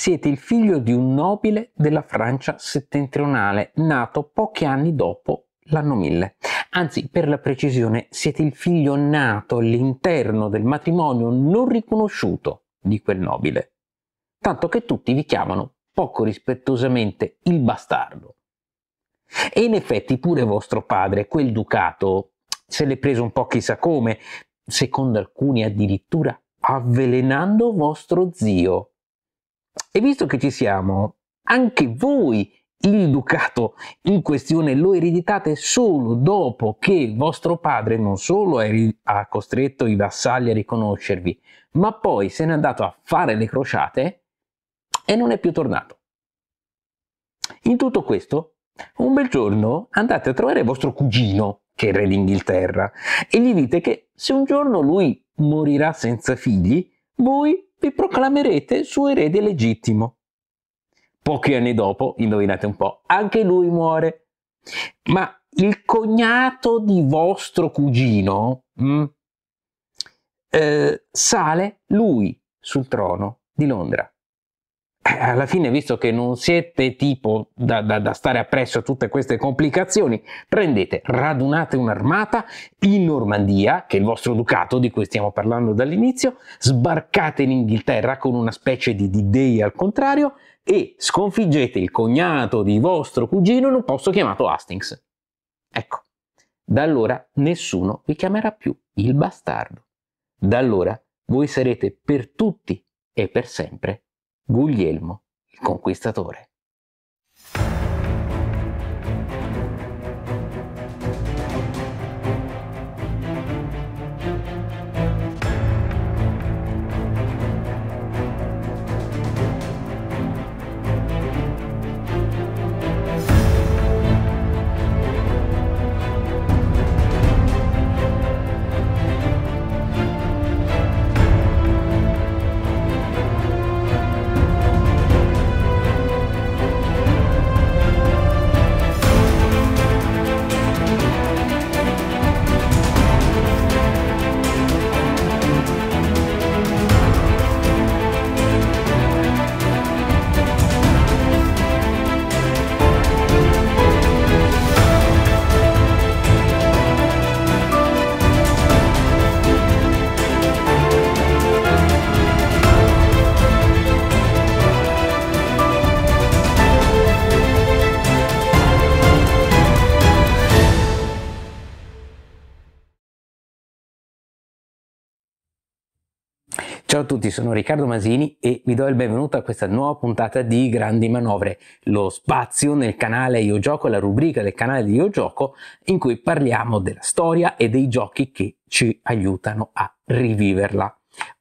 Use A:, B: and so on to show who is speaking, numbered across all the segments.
A: Siete il figlio di un nobile della Francia settentrionale, nato pochi anni dopo l'anno 1000. Anzi, per la precisione, siete il figlio nato all'interno del matrimonio non riconosciuto di quel nobile. Tanto che tutti vi chiamano poco rispettosamente il bastardo. E in effetti pure vostro padre, quel ducato, se l'è preso un po' chissà come, secondo alcuni addirittura avvelenando vostro zio. E visto che ci siamo, anche voi il ducato in questione lo ereditate solo dopo che vostro padre non solo ha costretto i vassalli a riconoscervi, ma poi se n'è andato a fare le crociate e non è più tornato. In tutto questo, un bel giorno andate a trovare vostro cugino, che è re d'Inghilterra, e gli dite che se un giorno lui morirà senza figli, voi vi proclamerete suo erede legittimo. Pochi anni dopo, indovinate un po', anche lui muore. Ma il cognato di vostro cugino mh, mm, eh, sale lui sul trono di Londra. Eh, alla fine, visto che non siete tipo da, da, da, stare appresso a tutte queste complicazioni, prendete, radunate un'armata in Normandia, che è il vostro ducato di cui stiamo parlando dall'inizio, sbarcate in Inghilterra con una specie di D-Day al contrario e sconfiggete il cognato di vostro cugino in un posto chiamato Hastings. Ecco, da allora nessuno vi chiamerà più il bastardo. Da allora voi sarete per tutti e per sempre Guglielmo il Conquistatore. tutti, sono Riccardo Masini e vi do il benvenuto a questa nuova puntata di Grandi Manovre, lo spazio nel canale Io Gioco, la rubrica del canale di Io Gioco in cui parliamo della storia e dei giochi che ci aiutano a riviverla.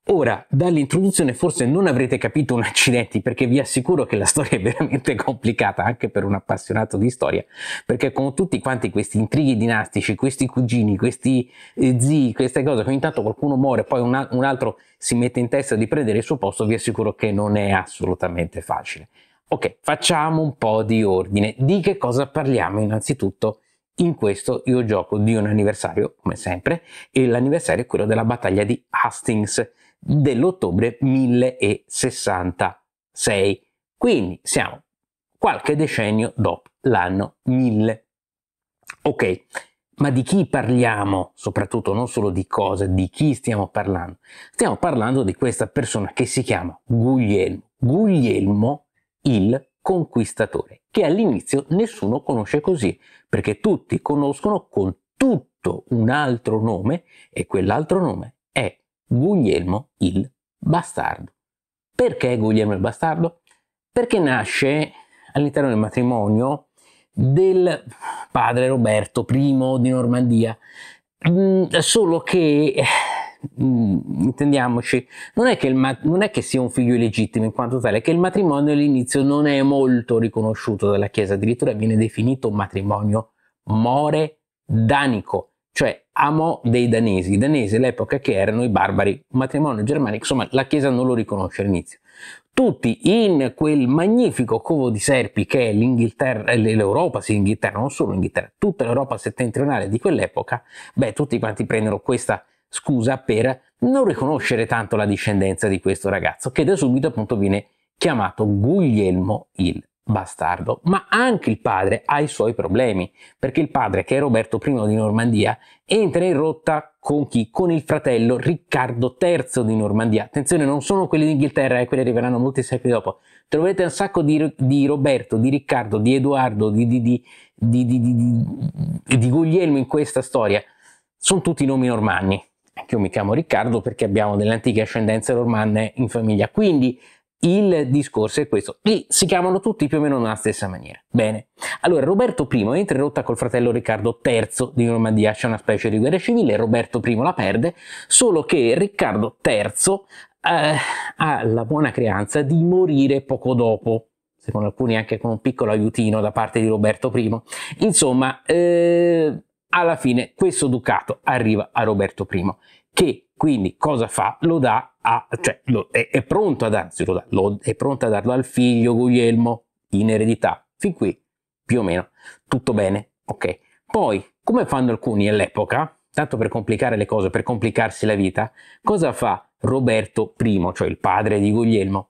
A: Ora, dall'introduzione forse non avrete capito un accidenti perché vi assicuro che la storia è veramente complicata anche per un appassionato di storia, perché con tutti quanti questi intrighi dinastici, questi cugini, questi eh, zii, queste cose che ogni tanto qualcuno muore e poi un altro si mette in testa di prendere il suo posto, vi assicuro che non è assolutamente facile. Ok, facciamo un po' di ordine. Di che cosa parliamo innanzitutto in questo io gioco di un anniversario, come sempre, e l'anniversario è quello della battaglia di Hastings dell'ottobre 1066. Quindi siamo qualche decennio dopo l'anno 1000. Ok, ma di chi parliamo? Soprattutto non solo di cosa, di chi stiamo parlando? Stiamo parlando di questa persona che si chiama Guglielmo, Guglielmo il conquistatore, che all'inizio nessuno conosce così, perché tutti conoscono con tutto un altro nome e quell'altro nome è Guglielmo il Bastardo. Perché Guglielmo il Bastardo? Perché nasce all'interno del matrimonio del padre Roberto I di Normandia, mm, solo che eh, mh, mm, intendiamoci, non è, ma- non è, che sia un figlio illegittimo in quanto tale, è che il matrimonio all'inizio non è molto riconosciuto dalla Chiesa, addirittura viene definito matrimonio more danico, cioè amo dei danesi, i danesi all'epoca che erano i barbari, matrimonio germanico, insomma la Chiesa non lo riconosce all'inizio. Tutti in quel magnifico covo di serpi che è l'Inghilterra, eh, l'Europa, sì l'Inghilterra, non solo l'Inghilterra, tutta l'Europa settentrionale di quell'epoca, beh tutti quanti prendono questa scusa per non riconoscere tanto la discendenza di questo ragazzo, che da subito appunto viene chiamato Guglielmo il bastardo, ma anche il padre ha i suoi problemi, perché il padre, che è Roberto I di Normandia, entra in rotta con chi? Con il fratello Riccardo III di Normandia. Attenzione, non sono quelli d'Inghilterra, e eh, quelli arriveranno molti secoli dopo. Troverete un sacco di, di Roberto, di Riccardo, di Edoardo, di, di, di Guglielmo in questa storia. Sono tutti nomi normanni, Anch'io mi chiamo Riccardo perché abbiamo delle antiche ascendenze normanne in famiglia, quindi il discorso è questo. Lì si chiamano tutti più o meno nella stessa maniera. Bene. Allora, Roberto I entra in rotta col fratello Riccardo III di Normandia, c'è una specie di guerra civile, Roberto I la perde, solo che Riccardo III eh, ha la buona creanza di morire poco dopo secondo alcuni anche con un piccolo aiutino da parte di Roberto I. Insomma, eh, alla fine questo ducato arriva a Roberto I, che quindi cosa fa? Lo dà a, cioè lo, è, è, pronto a darsi, lo lo, è pronto a darlo al figlio Guglielmo in eredità. Fin qui più o meno tutto bene, ok? Poi, come fanno alcuni all'epoca, tanto per complicare le cose, per complicarsi la vita, cosa fa Roberto I, cioè il padre di Guglielmo?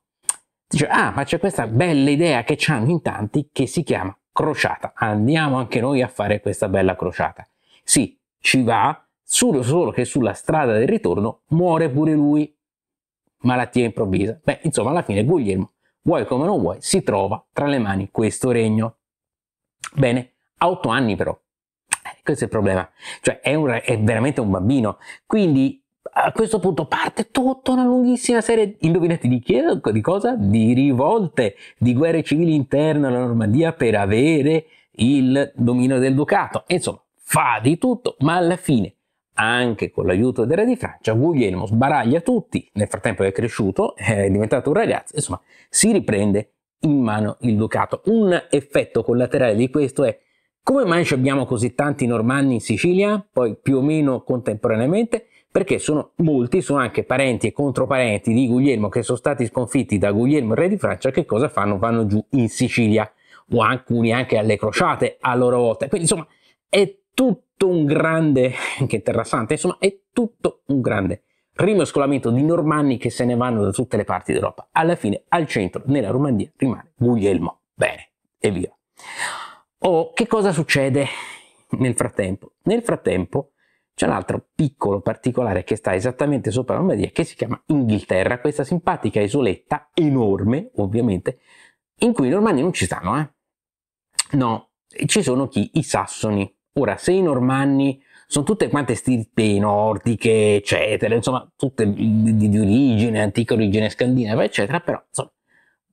A: Dice, ah, ma c'è questa bella idea che hanno in tanti che si chiama crociata. Andiamo anche noi a fare questa bella crociata. Sì, ci va, solo, solo che sulla strada del ritorno muore pure lui. Malattia improvvisa. Beh, insomma, alla fine Guglielmo, vuoi come non vuoi, si trova tra le mani questo regno. Bene, a otto anni però. Eh, questo è il problema. Cioè, è, un, è veramente un bambino. Quindi a questo punto parte tutta una lunghissima serie, indovinate di, chi, di cosa? Di rivolte, di guerre civili interne alla Normandia per avere il dominio del ducato. Insomma, fa di tutto, ma alla fine, anche con l'aiuto del re di Francia, Guglielmo sbaraglia tutti, nel frattempo è cresciuto, è diventato un ragazzo, insomma, si riprende in mano il ducato. Un effetto collaterale di questo è come mai abbiamo così tanti normanni in Sicilia, poi più o meno contemporaneamente, perché sono molti, sono anche parenti e controparenti di Guglielmo che sono stati sconfitti da Guglielmo re di Francia, che cosa fanno? Vanno giù in Sicilia o alcuni anche alle crociate a loro volta. Quindi insomma è tutto un grande, anche interessante, insomma è tutto un grande rimescolamento di normanni che se ne vanno da tutte le parti d'Europa. Alla fine al centro, nella Romandia, rimane Guglielmo. Bene, e via. O oh, che cosa succede nel frattempo? Nel frattempo c'è un altro piccolo particolare che sta esattamente sopra la Lombardia che si chiama Inghilterra, questa simpatica isoletta enorme, ovviamente, in cui i normanni non ci stanno, eh? No, ci sono chi? I sassoni. Ora, se i normanni sono tutte quante stirpe nordiche, eccetera, insomma, tutte di, di, di origine, antica origine scandinava, eccetera, però, insomma,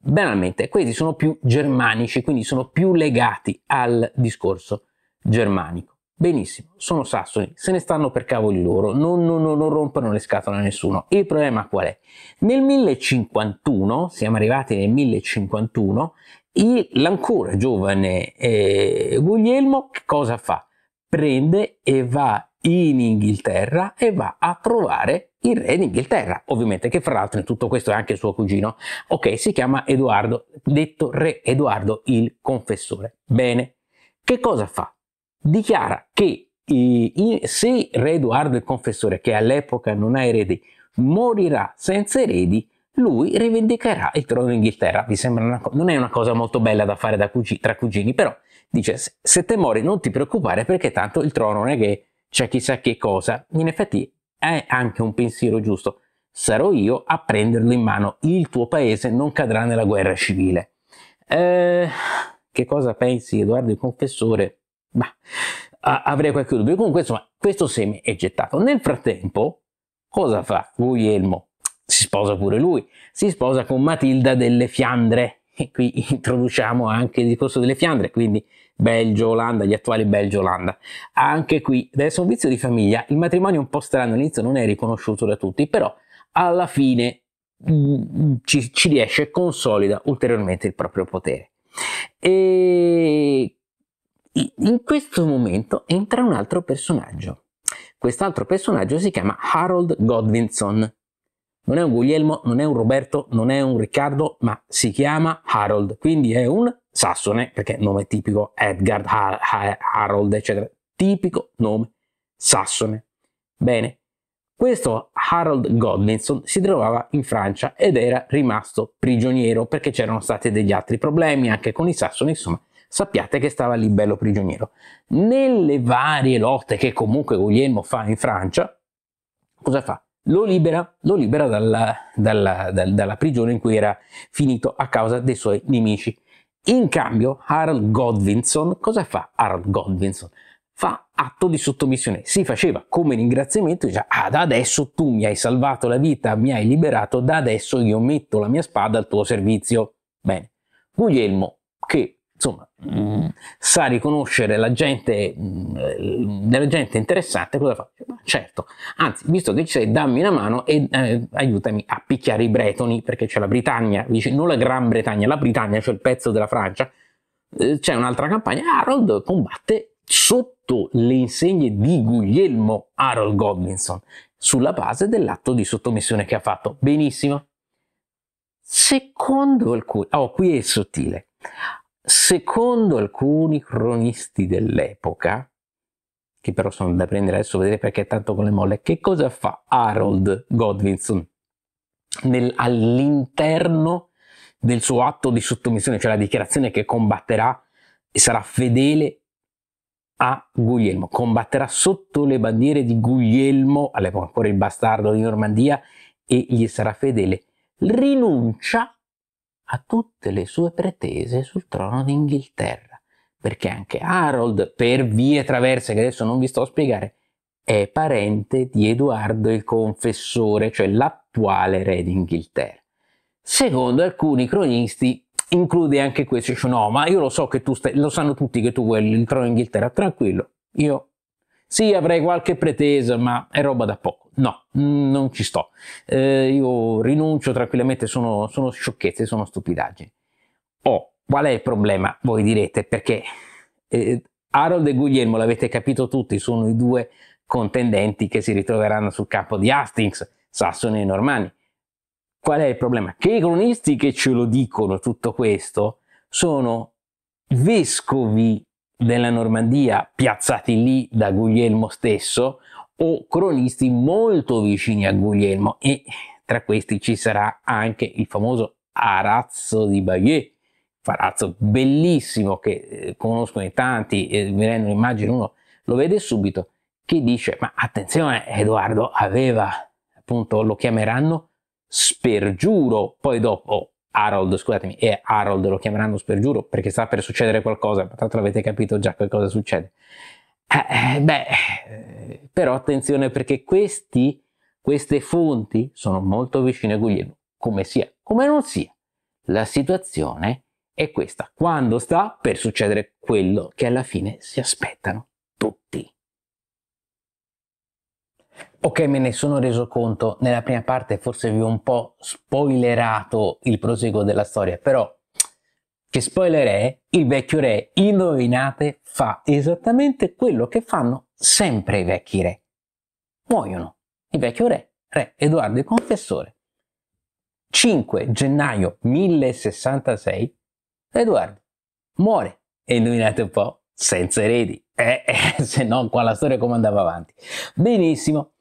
A: banalmente, questi sono più germanici, quindi sono più legati al discorso germanico. Benissimo, sono sassoni, se ne stanno per cavoli loro, non, non, non, rompono le scatole a nessuno. Il problema qual è? Nel 1051, siamo arrivati nel 1051, il, l'ancora giovane eh, Guglielmo che cosa fa? Prende e va in Inghilterra e va a trovare il re d'Inghilterra, ovviamente, che fra l'altro in tutto questo è anche suo cugino. Ok, si chiama Edoardo, detto re Edoardo il confessore. Bene, che cosa fa? dichiara che se Re Edoardo il Confessore, che all'epoca non ha eredi, morirà senza eredi, lui rivendicherà il trono d'Inghilterra. Vi sembra una, non è una cosa molto bella da fare da cugini, tra cugini, però dice se te muori non ti preoccupare perché tanto il trono non è che c'è chissà che cosa. In effetti è anche un pensiero giusto. Sarò io a prenderlo in mano, il tuo paese non cadrà nella guerra civile. Eh, che cosa pensi Edoardo il Confessore? ma a, avrei qualche dubbio. Comunque, insomma, questo seme è gettato. Nel frattempo, cosa fa Guglielmo? Si sposa pure lui, si sposa con Matilda delle Fiandre. E qui introduciamo anche il discorso delle Fiandre, quindi Belgio-Olanda, gli attuali Belgio-Olanda. Anche qui, adesso un vizio di famiglia, il matrimonio è un po' strano all'inizio non è riconosciuto da tutti, però alla fine mh, mm, ci, ci riesce e consolida ulteriormente il proprio potere. E in questo momento entra un altro personaggio. Quest'altro personaggio si chiama Harold Godwinson. Non è un Guglielmo, non è un Roberto, non è un Riccardo, ma si chiama Harold, quindi è un sassone, perché nome tipico Edgar Har- Har- Harold, eccetera. Tipico nome sassone. Bene, questo Harold Godwinson si trovava in Francia ed era rimasto prigioniero perché c'erano stati degli altri problemi anche con i sassoni, insomma, sappiate che stava lì bello prigioniero. Nelle varie lotte che comunque Guglielmo fa in Francia, cosa fa? Lo libera, lo libera dalla, dalla, dal, dalla prigione in cui era finito a causa dei suoi nemici. In cambio, Harold Godwinson, cosa fa Harold Godwinson? Fa atto di sottomissione. Si faceva come ringraziamento, dice, ah, da adesso tu mi hai salvato la vita, mi hai liberato, da adesso io metto la mia spada al tuo servizio. Bene. Guglielmo, che insomma, mh, mm. sa riconoscere la gente, mh, mm, della gente interessante, cosa fa? Ma certo, anzi, visto che ci sei, dammi una mano e eh, aiutami a picchiare i bretoni, perché c'è la Britannia, dice, non la Gran Bretagna, la Britannia, cioè il pezzo della Francia, eh, c'è un'altra campagna, Harold combatte sotto le insegne di Guglielmo Harold Godwinson, sulla base dell'atto di sottomissione che ha fatto. Benissimo. Secondo alcuni, oh, qui è sottile. Secondo alcuni cronisti dell'epoca, che però sono da prendere adesso vedere perché è tanto con le molle, che cosa fa Harold Godwinson nel, all'interno del suo atto di sottomissione, cioè la dichiarazione che combatterà e sarà fedele a Guglielmo, combatterà sotto le bandiere di Guglielmo, all'epoca ancora il bastardo di Normandia, e gli sarà fedele. Rinuncia a tutte le sue pretese sul trono d'Inghilterra, perché anche Harold, per vie traverse che adesso non vi sto a spiegare, è parente di Edoardo il Confessore, cioè l'attuale re d'Inghilterra. Secondo alcuni cronisti include anche questo, dice no, ma io lo so che tu stai, lo sanno tutti che tu vuoi il trono d'Inghilterra, tranquillo, io sì avrei qualche pretesa, ma è roba da poco no, mm, non ci sto. Eh, io rinuncio tranquillamente, sono, sono sciocchezze, sono stupidaggini. Oh, qual è il problema? Voi direte, perché eh, Harold e Guglielmo, l'avete capito tutti, sono i due contendenti che si ritroveranno sul campo di Hastings, Sassoni e Normanni. Qual è il problema? Che i cronisti che ce lo dicono tutto questo sono vescovi della Normandia piazzati lì da Guglielmo stesso o cronisti molto vicini a Guglielmo e tra questi ci sarà anche il famoso Arazzo di Bayeux, Arazzo bellissimo che eh, conoscono in tanti, eh, vedendo l'immagine uno lo vede subito, che dice ma attenzione Edoardo aveva appunto lo chiameranno spergiuro, poi dopo oh, Harold, scusatemi, e Harold lo chiameranno spergiuro perché sta per succedere qualcosa, ma tanto l'avete capito già che cosa succede. Eh, eh, beh, eh, però attenzione perché questi, queste fonti sono molto vicine a Guglielmo, come sia, come non sia. La situazione è questa, quando sta per succedere quello che alla fine si aspettano tutti. Ok, me ne sono reso conto, nella prima parte forse vi ho un po' spoilerato il proseguo della storia, però che spoiler è, il vecchio re, indovinate, fa esattamente quello che fanno sempre i vecchi re. Muoiono. Il vecchio re, re Edoardo il Confessore. 5 gennaio 1066, Edoardo muore. E indovinate un po', senza eredi. Eh, eh, se no qua la storia come andava avanti. Benissimo,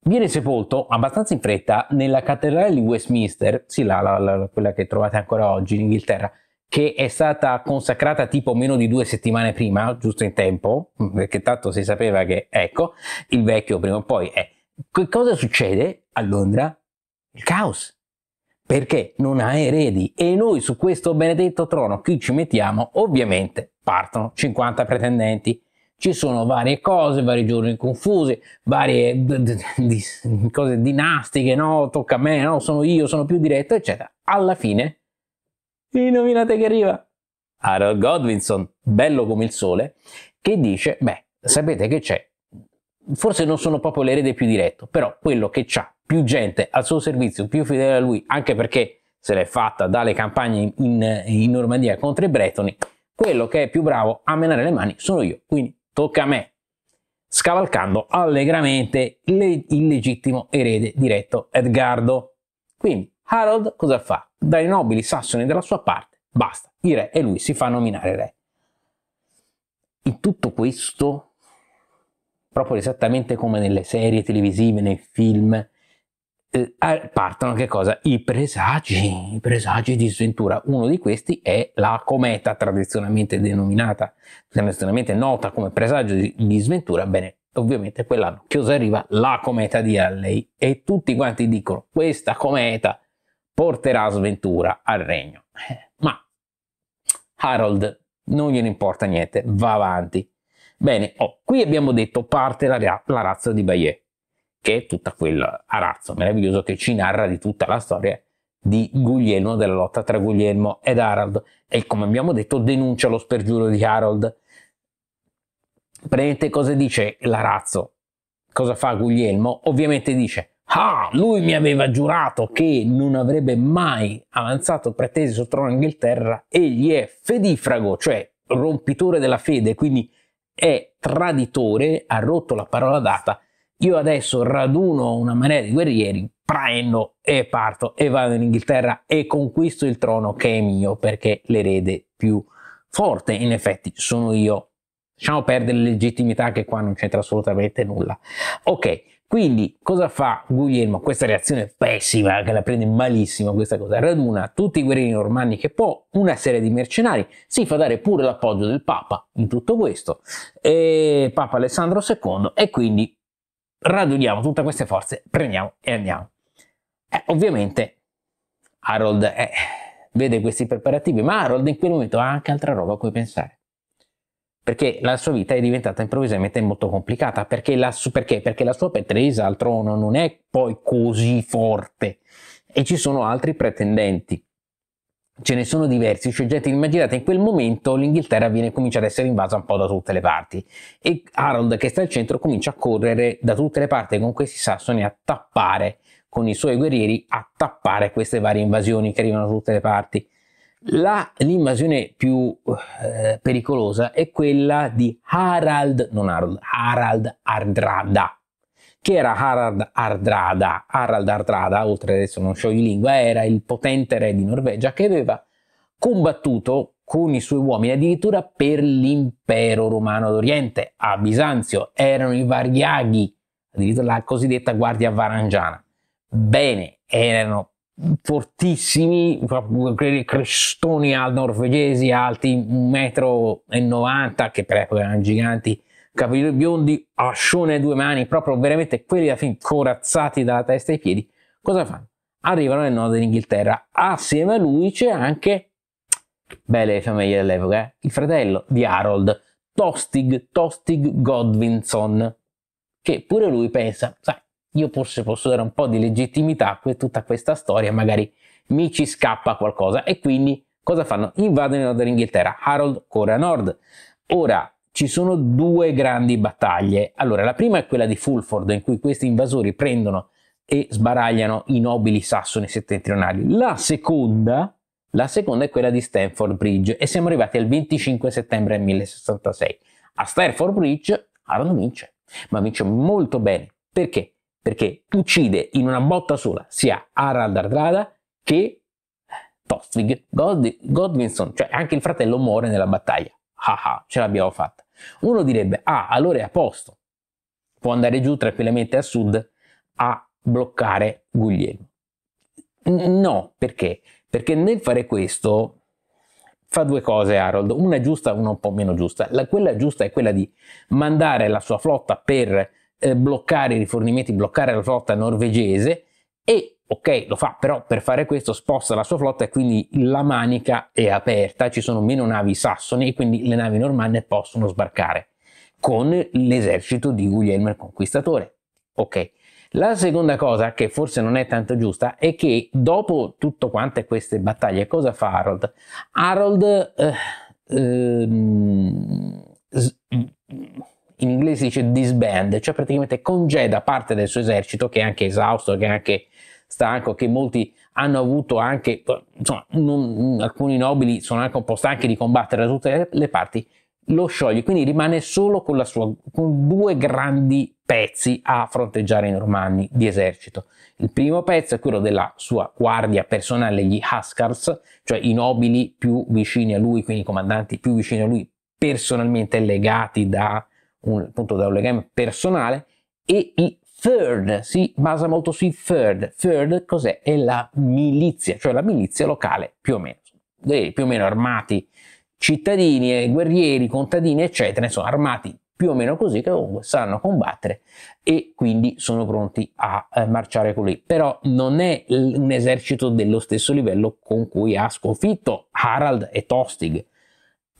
A: Viene sepolto abbastanza in fretta nella cattedrale di Westminster, sì, la, la, la, quella che trovate ancora oggi in Inghilterra, che è stata consacrata tipo meno di due settimane prima, giusto in tempo, mm, perché tanto si sapeva che, ecco, il vecchio prima o poi è. Che cosa succede a Londra? Il caos. Perché non ha eredi e noi su questo benedetto trono chi ci mettiamo? Ovviamente partono 50 pretendenti. Ci sono varie cose, vari giorni confusi, varie d- d- d- cose dinastiche, no, tocca a me, no, sono io, sono più diretto, eccetera. Alla fine Indovinate che arriva? Harold Godwinson, bello come il sole, che dice, beh, sapete che c'è? Forse non sono proprio l'erede più diretto, però quello che ha più gente al suo servizio, più fedele a lui, anche perché se l'è fatta dalle campagne in, in Normandia contro i bretoni, quello che è più bravo a menare le mani sono io, quindi tocca a me, scavalcando allegramente il legittimo erede diretto Edgardo. Quindi Harold cosa fa? dai nobili sassoni della sua parte, basta, il re e lui si fa nominare re. In tutto questo, proprio esattamente come nelle serie televisive, nei film, eh, partono che cosa? I presagi, i presagi di sventura. Uno di questi è la cometa, tradizionalmente denominata, tradizionalmente nota come presagio di, di sventura. Bene, ovviamente quell'anno Chiosa arriva la cometa di Halley e tutti quanti dicono questa cometa porterà sventura al regno. Ma Harold non gliene importa niente, va avanti. Bene, oh, qui abbiamo detto parte la, la razza di Bayeux, che è tutta quella arazzo meraviglioso che ci narra di tutta la storia di Guglielmo, della lotta tra Guglielmo ed Harold e come abbiamo detto denuncia lo spergiuro di Harold. Prendete cosa dice l'arazzo, cosa fa Guglielmo? Ovviamente dice Ah, lui mi aveva giurato che non avrebbe mai avanzato pretese sul trono d'Inghilterra, egli è fedifrago, cioè rompitore della fede, quindi è traditore, ha rotto la parola data. Io adesso raduno una marea di guerrieri, prendo e parto e vado in Inghilterra e conquisto il trono che è mio perché l'erede più forte in effetti sono io. Lasciamo perdere legittimità che qua non c'entra assolutamente nulla. Ok, quindi cosa fa Guglielmo? Questa reazione pessima, che la prende malissimo questa cosa, raduna tutti i guerrieri normanni che può, una serie di mercenari, si fa dare pure l'appoggio del Papa in tutto questo, e Papa Alessandro II, e quindi raduniamo tutte queste forze, prendiamo e andiamo. Eh, ovviamente Harold eh, vede questi preparativi, ma Harold in quel momento ha anche altra roba a cui pensare perché la sua vita è diventata improvvisamente molto complicata, perché la, perché? Perché la sua pretesa al trono non è poi così forte e ci sono altri pretendenti. Ce ne sono diversi soggetti, immaginate in quel momento l'Inghilterra viene, comincia ad essere invasa un po' da tutte le parti e Harold che sta al centro comincia a correre da tutte le parti con questi sassoni a tappare, con i suoi guerrieri, a tappare queste varie invasioni che arrivano da tutte le parti la, l'invasione più eh, pericolosa è quella di Harald, non Harald, Harald Ardrada. Che era Harald Ardrada? Harald Ardrada, oltre ad essere adesso di lingua, era il potente re di Norvegia che aveva combattuto con i suoi uomini addirittura per l'impero romano d'Oriente. A Bisanzio erano i Variaghi, addirittura la cosiddetta guardia varangiana. Bene, erano fortissimi, proprio crestoni al norvegesi alti 1,90 m, che per l'epoca erano giganti, capelli biondi, ascione a due mani, proprio veramente quelli da fin corazzati dalla testa ai piedi, cosa fanno? Arrivano nel nord dell'Inghilterra. Assieme a lui c'è anche, belle famiglie dell'epoca, eh? il fratello di Harold, Tostig, Tostig Godwinson, che pure lui pensa, sai, io forse posso dare un po' di legittimità a tutta questa storia, magari mi ci scappa qualcosa e quindi cosa fanno? Invadono il nord dell'Inghilterra, Harold corre a nord. Ora ci sono due grandi battaglie. Allora, la prima è quella di Fulford in cui questi invasori prendono e sbaragliano i nobili sassoni settentrionali. La seconda, la seconda è quella di Stamford Bridge e siamo arrivati al 25 settembre 1066. A Stamford Bridge Harold vince, ma vince molto bene. Perché? perché uccide in una botta sola sia Harald Hardrada che eh, Tostig God- Godwinson, cioè anche il fratello muore nella battaglia. Ah ah, ce l'abbiamo fatta. Uno direbbe, ah, allora è a posto, può andare giù tranquillamente a sud a bloccare Guglielmo. No, perché? Perché nel fare questo fa due cose Harold, una giusta e una un po' meno giusta. La, quella giusta è quella di mandare la sua flotta per eh, bloccare i rifornimenti, bloccare la flotta norvegese e ok, lo fa, però per fare questo sposta la sua flotta e quindi la manica è aperta, ci sono meno navi sassoni e quindi le navi normanne possono sbarcare con l'esercito di Guglielmo il Conquistatore. Ok. La seconda cosa, che forse non è tanto giusta, è che dopo tutte quante queste battaglie, cosa fa Harold? Harold eh, eh, in inglese si dice disband, cioè praticamente congeda parte del suo esercito che è anche esausto, che è anche stanco, che molti hanno avuto anche, insomma, non, alcuni nobili sono anche un po' stanchi di combattere da tutte le parti, lo scioglie, quindi rimane solo con, sua, con due grandi pezzi a fronteggiare i normanni di esercito. Il primo pezzo è quello della sua guardia personale, gli Huskars, cioè i nobili più vicini a lui, quindi i comandanti più vicini a lui, personalmente legati da un punto un legame personale e i third si basa molto sui third. Third cos'è? È la milizia, cioè la milizia locale più o meno, dei più o meno armati cittadini, guerrieri, contadini, eccetera, insomma armati più o meno così che comunque sanno combattere e quindi sono pronti a eh, marciare con lui. Però non è un esercito dello stesso livello con cui ha sconfitto Harald e Tostig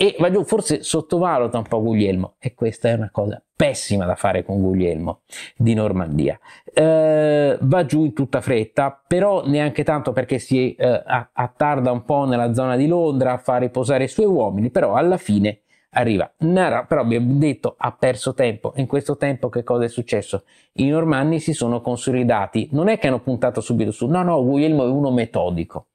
A: e va giù, forse sottovaluta un po' Guglielmo e questa è una cosa pessima da fare con Guglielmo di Normandia. Eh, va giù in tutta fretta, però neanche tanto perché si eh, attarda un po' nella zona di Londra, a far riposare i suoi uomini, però alla fine arriva. Nara, però abbiamo detto, ha perso tempo. In questo tempo che cosa è successo? I normanni si sono consolidati, non è che hanno puntato subito su, no, no, Guglielmo è uno metodico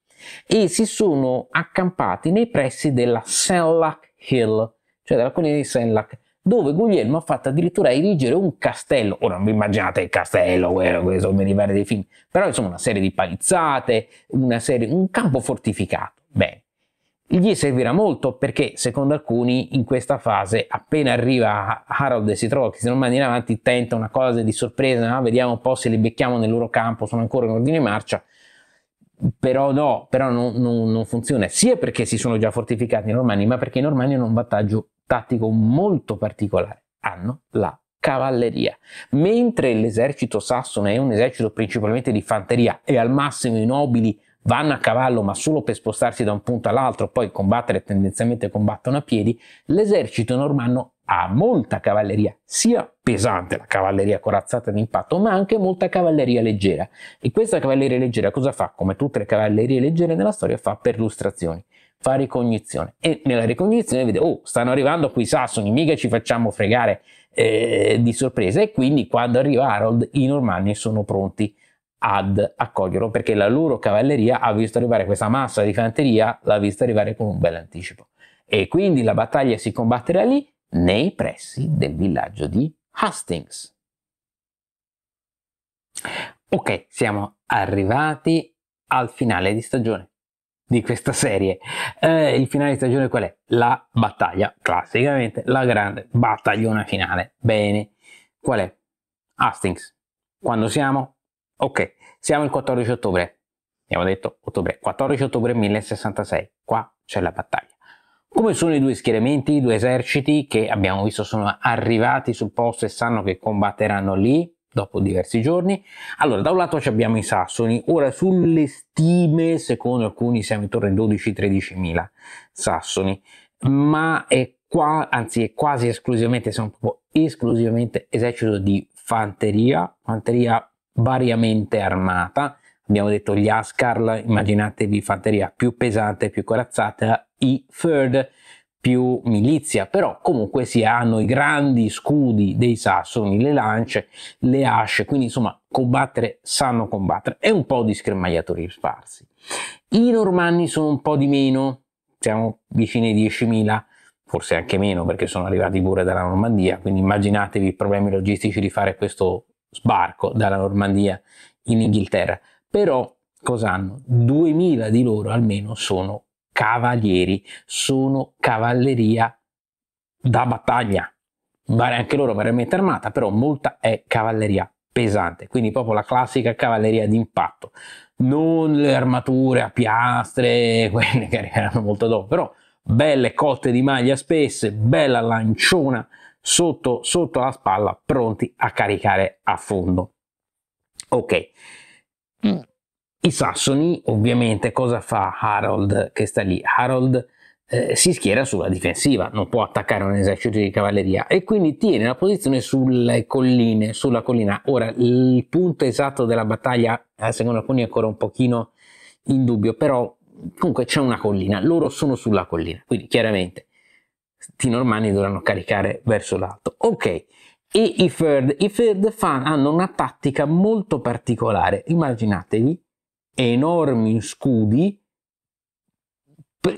A: e si sono accampati nei pressi della Senlac Hill, cioè della collina di Senlac, dove Guglielmo ha fatto addirittura erigere un castello. Ora non vi immaginate il castello, quello, questo mi rivela dei film, però insomma una serie di palizzate, una serie, un campo fortificato. Bene, gli servirà molto perché secondo alcuni in questa fase appena arriva Harold e si trova che se non manda in avanti tenta una cosa di sorpresa, no? Ah, vediamo un po' se li becchiamo nel loro campo, sono ancora in ordine marcia, però no, però non, non, non, funziona, sia perché si sono già fortificati i Normanni, ma perché i Normanni hanno un vantaggio tattico molto particolare, hanno la cavalleria, mentre l'esercito sassone è un esercito principalmente di fanteria e al massimo i nobili vanno a cavallo ma solo per spostarsi da un punto all'altro, poi combattere tendenzialmente combattono a piedi, l'esercito normanno ha molta cavalleria, sia pesante la cavalleria corazzata d'impatto, ma anche molta cavalleria leggera. E questa cavalleria leggera cosa fa? Come tutte le cavallerie leggere nella storia, fa perlustrazioni, fa ricognizione. E nella ricognizione vede, oh, stanno arrivando qui i sassoni, mica ci facciamo fregare eh, di sorpresa. E quindi quando arriva Harold, i normanni sono pronti ad accoglierlo, perché la loro cavalleria ha visto arrivare questa massa di fanteria, l'ha vista arrivare con un bel anticipo. E quindi la battaglia si combatterà lì nei pressi del villaggio di Hastings. Ok, siamo arrivati al finale di stagione di questa serie. Eh, il finale di stagione qual è? La battaglia, classicamente la grande battaglione finale. Bene, qual è? Hastings. Quando siamo? Ok, siamo il 14 ottobre. Abbiamo detto ottobre, 14 ottobre 1066. Qua c'è la battaglia. Come sono i due schieramenti, i due eserciti che abbiamo visto sono arrivati sul posto e sanno che combatteranno lì dopo diversi giorni? Allora, da un lato abbiamo i sassoni, ora sulle stime, secondo alcuni siamo intorno ai 12-13 mila sassoni, ma è qua, anzi è quasi esclusivamente, sono proprio esclusivamente esercito di fanteria, fanteria variamente armata, abbiamo detto gli Ascarl, immaginatevi fanteria più pesante, più corazzata i third più milizia, però comunque si hanno i grandi scudi dei sassoni, le lance, le asce, quindi insomma combattere sanno combattere e un po' di schermagliatori sparsi. I normanni sono un po' di meno, siamo vicini ai 10.000, forse anche meno perché sono arrivati pure dalla Normandia, quindi immaginatevi i problemi logistici di fare questo sbarco dalla Normandia in Inghilterra, però cosa hanno? 2.000 di loro almeno sono cavalieri, sono cavalleria da battaglia. Vale anche loro veramente armata, però molta è cavalleria pesante, quindi proprio la classica cavalleria d'impatto. Non le armature a piastre, quelle che arriveranno molto dopo, però belle cotte di maglia spesse, bella lanciona sotto, sotto la spalla, pronti a caricare a fondo. Ok. Mm. I sassoni, ovviamente, cosa fa Harold che sta lì? Harold eh, si schiera sulla difensiva, non può attaccare un esercito di cavalleria e quindi tiene la posizione sulle colline, sulla collina. Ora, il punto esatto della battaglia, eh, secondo alcuni, è ancora un pochino in dubbio, però comunque c'è una collina, loro sono sulla collina, quindi chiaramente i normanni dovranno caricare verso l'alto. Ok, e i Third, I third fan hanno una tattica molto particolare, immaginatevi enormi scudi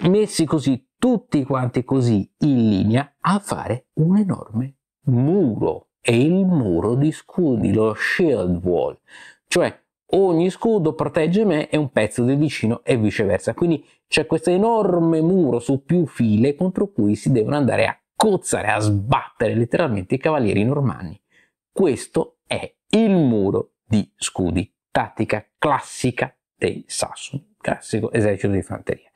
A: messi così, tutti quanti così in linea, a fare un enorme muro. È il muro di scudi, lo shield wall, cioè ogni scudo protegge me e un pezzo del vicino e viceversa. Quindi c'è questo enorme muro su più file contro cui si devono andare a cozzare, a sbattere letteralmente i cavalieri normanni. Questo è il muro di scudi, tattica classica dei Sassoni, classico esercito di fanteria.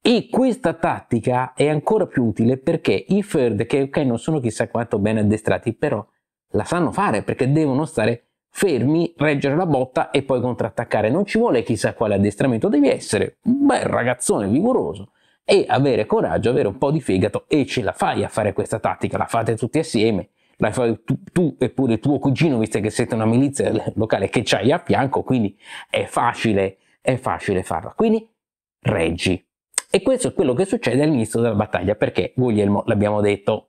A: E questa tattica è ancora più utile perché i Ferd, che ok non sono chissà quanto ben addestrati, però la sanno fare perché devono stare fermi, reggere la botta e poi contrattaccare. Non ci vuole chissà quale addestramento, devi essere un bel ragazzone vigoroso e avere coraggio, avere un po' di fegato e ce la fai a fare questa tattica, la fate tutti assieme l'hai fatto tu, tu e pure tuo cugino, visto che siete una milizia locale che c'hai a fianco, quindi è facile, è facile farla. Quindi reggi. E questo è quello che succede all'inizio della battaglia, perché Guglielmo, l'abbiamo detto,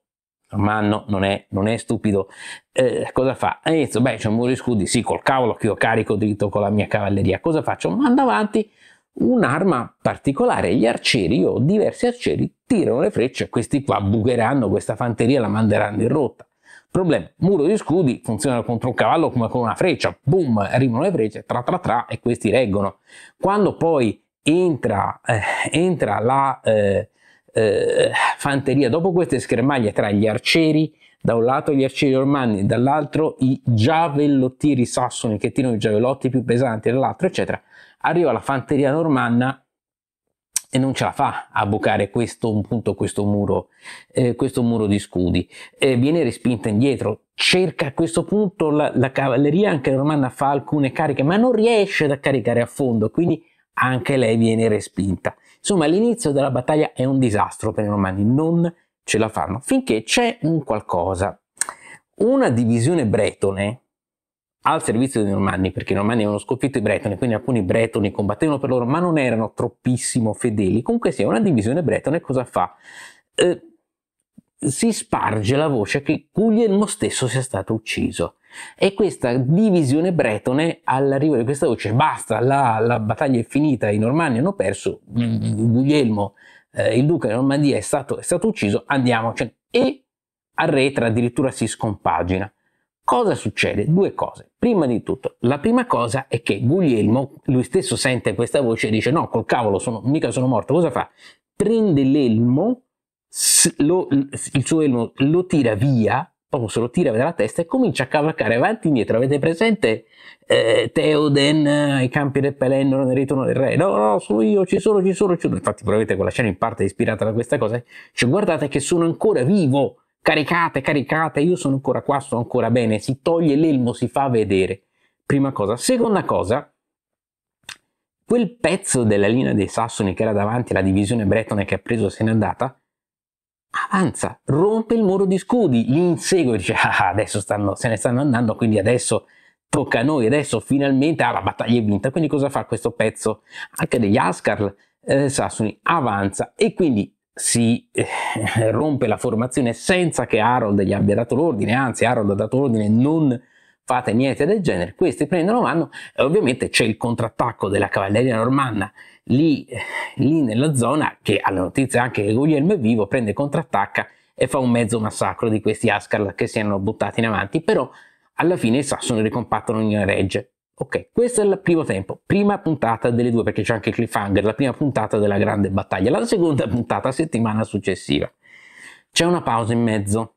A: Manno non è, non è stupido, eh, cosa fa? All'inizio, beh, c'è un muro di scudi, sì, col cavolo che io carico dritto con la mia cavalleria, cosa faccio? Manda avanti un'arma particolare, gli arcieri, io ho diversi arcieri, tirano le frecce, questi qua bucheranno questa fanteria, la manderanno in rotta. Problema, muro di scudi funziona contro un cavallo come con una freccia, boom, arrivano le frecce, tra tra tra e questi reggono. Quando poi entra, eh, entra la eh, eh, fanteria, dopo queste schermaglie tra gli arcieri, da un lato gli arcieri normanni, dall'altro i giavellottieri sassoni che tirano i giavellotti più pesanti, dall'altro eccetera, arriva la fanteria normanna e non ce la fa a bucare questo, punto, questo, muro, eh, questo muro di scudi, eh, viene respinta indietro, cerca a questo punto la, la cavalleria, anche la romana fa alcune cariche, ma non riesce a caricare a fondo, quindi anche lei viene respinta. Insomma, l'inizio della battaglia è un disastro per i romani, non ce la fanno, finché c'è un qualcosa. Una divisione bretone, al servizio dei Normanni, perché i Normanni avevano sconfitto i Bretoni, quindi alcuni Bretoni combattevano per loro, ma non erano troppissimo fedeli. Comunque sia, sì, una divisione Bretone cosa fa? Eh, si sparge la voce che Guglielmo stesso sia stato ucciso. E questa divisione bretone, all'arrivo di questa voce, basta, la, la battaglia è finita, i normanni hanno perso, mm, Guglielmo, eh, il duca di Normandia è stato, è stato ucciso, andiamocene. E arretra, addirittura si scompagina. Cosa succede? Due cose. Prima di tutto, la prima cosa è che Guglielmo, lui stesso sente questa voce e dice no, col cavolo, sono, mica sono morto, cosa fa? Prende l'elmo, lo, il suo elmo lo tira via, proprio se lo tira dalla testa e comincia a cavalcare avanti e indietro. Avete presente eh, Teoden, eh, i campi del Pelennor nel ritorno del re? No, no, sono io, ci sono, ci sono, ci sono. Infatti probabilmente quella scena in parte è ispirata da questa cosa. Eh. Cioè guardate che sono ancora vivo, Caricate, caricate, io sono ancora qua, sto ancora bene, si toglie l'elmo, si fa vedere. Prima cosa. Seconda cosa, quel pezzo della linea dei Sassoni che era davanti alla divisione bretone che ha preso e se n'è andata, avanza, rompe il muro di scudi, li insegue, dice ah, ah, adesso stanno, se ne stanno andando, quindi adesso tocca a noi, adesso finalmente ah, la battaglia è vinta. Quindi cosa fa questo pezzo? Anche degli Ascarl eh, Sassoni avanza e quindi si eh, rompe la formazione senza che Harold gli abbia dato l'ordine, anzi Harold ha dato l'ordine non fate niente del genere, questi prendono mano e ovviamente c'è il contrattacco della cavalleria normanna lì, eh, lì nella zona che alla notizia anche che Guglielmo è vivo prende contrattacca e fa un mezzo massacro di questi Ascar che si erano buttati in avanti, però alla fine i sassoni ricompattano in regge. Ok, questo è il primo tempo, prima puntata delle due perché c'è anche Cliffhanger, la prima puntata della grande battaglia, la seconda puntata settimana successiva. C'è una pausa in mezzo,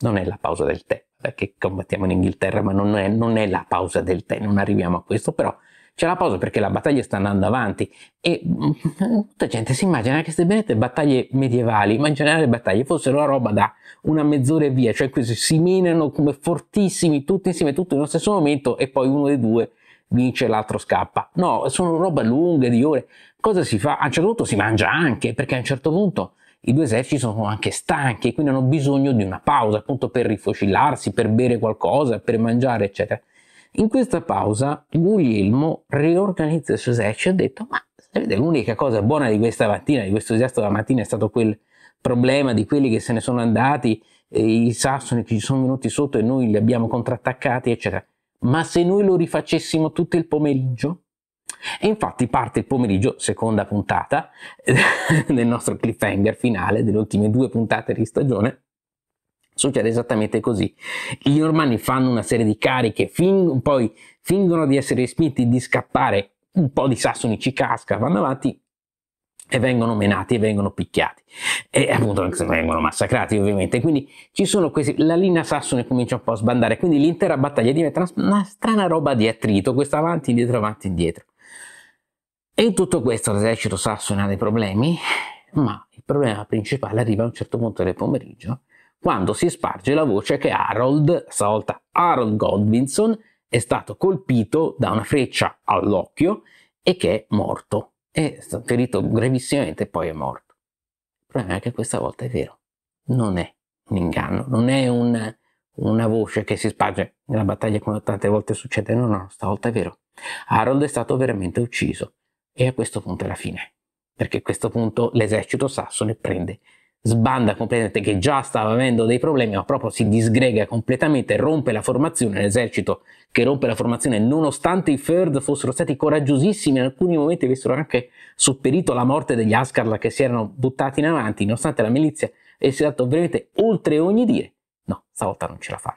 A: non è la pausa del tè, perché combattiamo in Inghilterra, ma non è, non è la pausa del tè, non arriviamo a questo, però c'è la pausa perché la battaglia sta andando avanti e molta mm, gente si immagina che queste benette battaglie medievali, ma in generale battaglie, fossero una roba da una mezz'ora e via, cioè questi si minano come fortissimi tutti insieme, tutti nello stesso momento e poi uno dei due vince e l'altro scappa. No, sono roba lunghe di ore. Cosa si fa? A un certo punto si mangia anche, perché a un certo punto i due eserciti sono anche stanchi e quindi hanno bisogno di una pausa appunto per rifocillarsi, per bere qualcosa, per mangiare, eccetera. In questa pausa Guglielmo riorganizza il suo esercito e ha detto ma sapete l'unica cosa buona di questa mattina, di questo gesto della mattina è stato quel problema di quelli che se ne sono andati, i sassoni che ci sono venuti sotto e noi li abbiamo contrattaccati eccetera. Ma se noi lo rifacessimo tutto il pomeriggio? E infatti parte il pomeriggio, seconda puntata del nostro cliffhanger finale delle ultime due puntate di stagione Succede esattamente così. Gli normanni fanno una serie di cariche, fin- poi fingono di essere spinti di scappare, un po' di sassoni ci casca, vanno avanti e vengono menati e vengono picchiati e appunto vengono massacrati ovviamente quindi ci sono questi la linea sassone comincia un po' a sbandare quindi l'intera battaglia diventa una, una strana roba di attrito questo avanti indietro avanti indietro e in tutto questo l'esercito sassone ha dei problemi ma il problema principale arriva a un certo punto del pomeriggio quando si sparge la voce che Harold, stavolta Harold Godwinson, è stato colpito da una freccia all'occhio e che è morto. È stato ferito gravissimamente e poi è morto. Il problema è che questa volta è vero. Non è un inganno, non è un, una voce che si sparge nella battaglia come tante volte succede. No, no, stavolta è vero. Harold è stato veramente ucciso. E a questo punto è la fine. Perché a questo punto l'esercito sassone prende sbanda completamente che già stava avendo dei problemi ma proprio si disgrega completamente rompe la formazione l'esercito che rompe la formazione nonostante i Third fossero stati coraggiosissimi in alcuni momenti avessero anche sopperito la morte degli Ascarla che si erano buttati in avanti nonostante la milizia sia andata veramente oltre ogni dire no stavolta non ce la fanno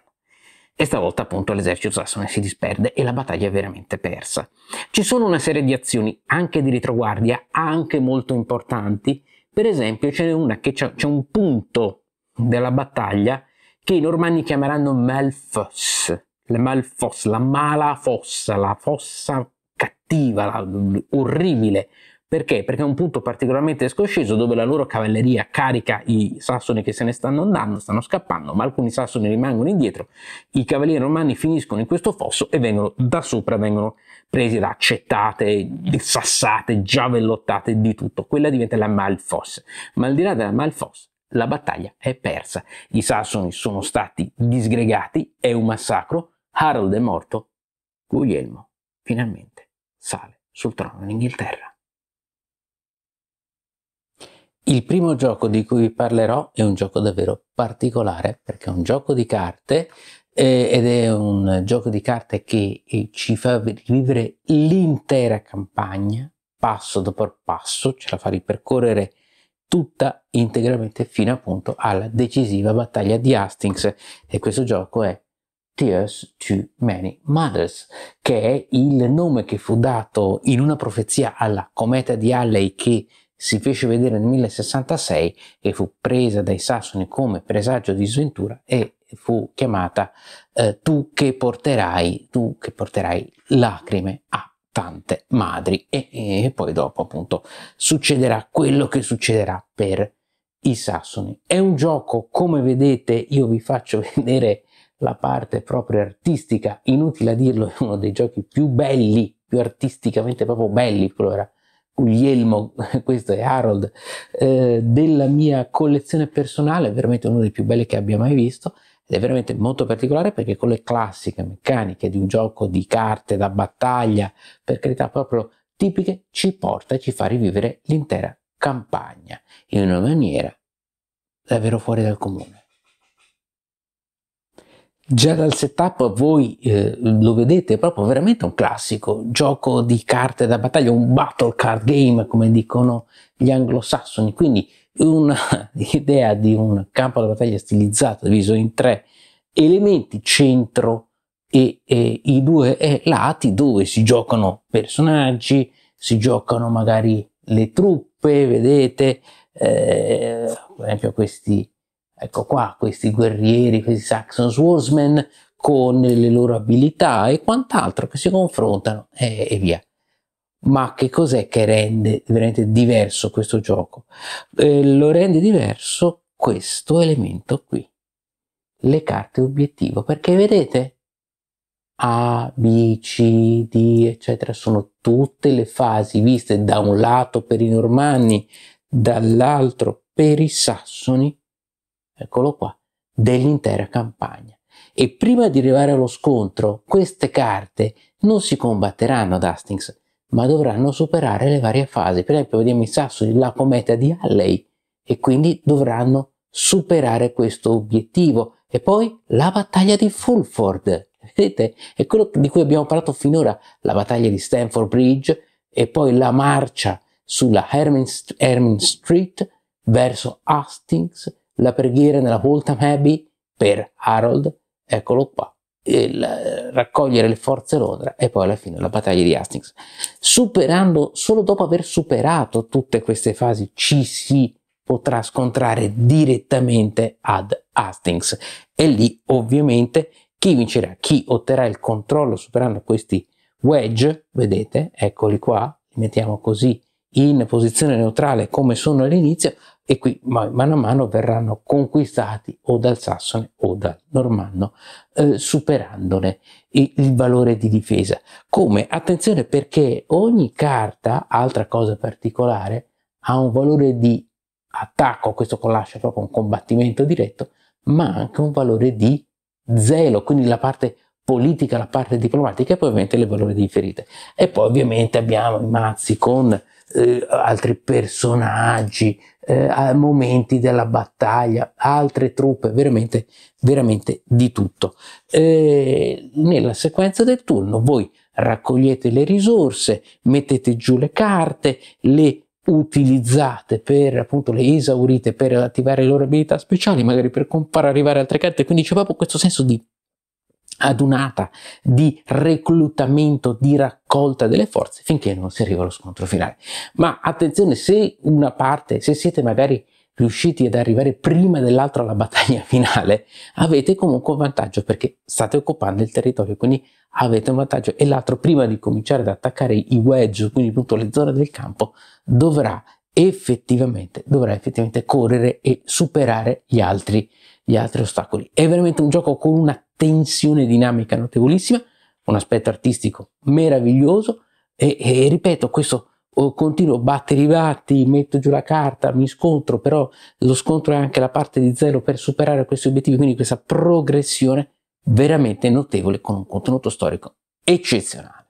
A: e stavolta appunto l'esercito sassone si disperde e la battaglia è veramente persa. Ci sono una serie di azioni anche di retroguardia, anche molto importanti, per esempio c'è, c'è un punto della battaglia che i normanni chiameranno Malfos, la Malfos, la mala fossa, la fossa cattiva, la, orribile. Perché? Perché è un punto particolarmente scosceso dove la loro cavalleria carica i sassoni che se ne stanno andando, stanno scappando, ma alcuni sassoni rimangono indietro. I cavalieri romani finiscono in questo fosso e vengono da sopra, vengono presi da accettate, sassate, giavellottate, di tutto. Quella diventa la Malfosse. Ma al di là della Malfosse, la battaglia è persa. I sassoni sono stati disgregati, è un massacro, Harold è morto, Guglielmo finalmente sale sul trono in Inghilterra. Il primo gioco di cui vi parlerò è un gioco davvero particolare perché è un gioco di carte ed è un gioco di carte che eh, ci fa vivere l'intera campagna, passo dopo passo, ce la fa ripercorrere tutta integralmente fino appunto alla decisiva battaglia di Hastings e questo gioco è Tears to Many Mothers, che è il nome che fu dato in una profezia alla cometa di Halley che si fece vedere nel 1066 e fu presa dai sassoni come presagio di sventura e fu chiamata eh, Tu che porterai, tu che porterai lacrime a tante madri e, e poi dopo appunto succederà quello che succederà per i sassoni. È un gioco, come vedete, io vi faccio vedere la parte proprio artistica, inutile a dirlo, è uno dei giochi più belli, più artisticamente proprio belli, era Guglielmo, questo è Harold, eh, della mia collezione personale, veramente uno dei più belli che abbia mai visto, ed è veramente molto particolare perché con le classiche meccaniche di un gioco di carte da battaglia, per carità proprio tipiche, ci porta e ci fa rivivere l'intera campagna in una maniera davvero fuori dal comune. Già dal setup voi eh, lo vedete proprio veramente un classico gioco di carte da battaglia, un battle card game come dicono gli anglosassoni, quindi un'idea di un campo da battaglia stilizzato diviso in tre elementi, centro e, e i due lati dove si giocano personaggi, si giocano magari le truppe, vedete, eh, per esempio questi, ecco qua, questi guerrieri, questi Saxon Swordsmen con le loro abilità e quant'altro che si confrontano eh, e via ma che cos'è che rende veramente diverso questo gioco? Eh, lo rende diverso questo elemento qui, le carte obiettivo, perché vedete A, B, C, D, eccetera, sono tutte le fasi viste da un lato per i normanni, dall'altro per i sassoni, eccolo qua, dell'intera campagna. E prima di arrivare allo scontro, queste carte non si combatteranno ad Hastings, ma dovranno superare le varie fasi. Per esempio vediamo in sasso della cometa di Halley e quindi dovranno superare questo obiettivo. E poi la battaglia di Fulford. Vedete? È quello di cui abbiamo parlato finora, la battaglia di Stamford Bridge e poi la marcia sulla Hermin, Herman Street verso Hastings, la preghiera nella Waltham Abbey per Harold. Eccolo qua il, eh, raccogliere le forze Londra e poi alla fine la battaglia di Hastings. Superando, solo dopo aver superato tutte queste fasi, ci si potrà scontrare direttamente ad Hastings e lì ovviamente chi vincerà, chi otterrà il controllo superando questi wedge, vedete, eccoli qua, li mettiamo così in posizione neutrale come sono all'inizio e qui mano a mano verranno conquistati o dal Sassone o dal Normanno, eh, superandone il valore di difesa. Come? Attenzione perché ogni carta, altra cosa particolare, ha un valore di attacco, questo con lascia proprio un combattimento diretto, ma anche un valore di zelo, quindi la parte politica, la parte diplomatica e poi ovviamente le valori di ferite. E poi ovviamente abbiamo i mazzi con eh, altri personaggi, eh, momenti della battaglia, altre truppe, veramente, veramente di tutto. Eh, nella sequenza del turno voi raccogliete le risorse, mettete giù le carte, le utilizzate per appunto le esaurite per attivare le loro abilità speciali, magari per far arrivare altre carte, quindi c'è proprio questo senso di adunata di reclutamento, di raccolta delle forze finché non si arriva allo scontro finale. Ma attenzione, se una parte, se siete magari riusciti ad arrivare prima dell'altro alla battaglia finale, avete comunque un vantaggio perché state occupando il territorio, quindi avete un vantaggio e l'altro prima di cominciare ad attaccare i wedge, quindi tutto le zone del campo, dovrà effettivamente, dovrà effettivamente correre e superare gli altri, gli altri ostacoli. È veramente un gioco con una tensione dinamica notevolissima, un aspetto artistico meraviglioso e, e ripeto questo oh, continuo batti ribatti, metto giù la carta, mi scontro, però lo scontro è anche la parte di zero per superare questi obiettivi, quindi questa progressione veramente notevole con un contenuto storico eccezionale.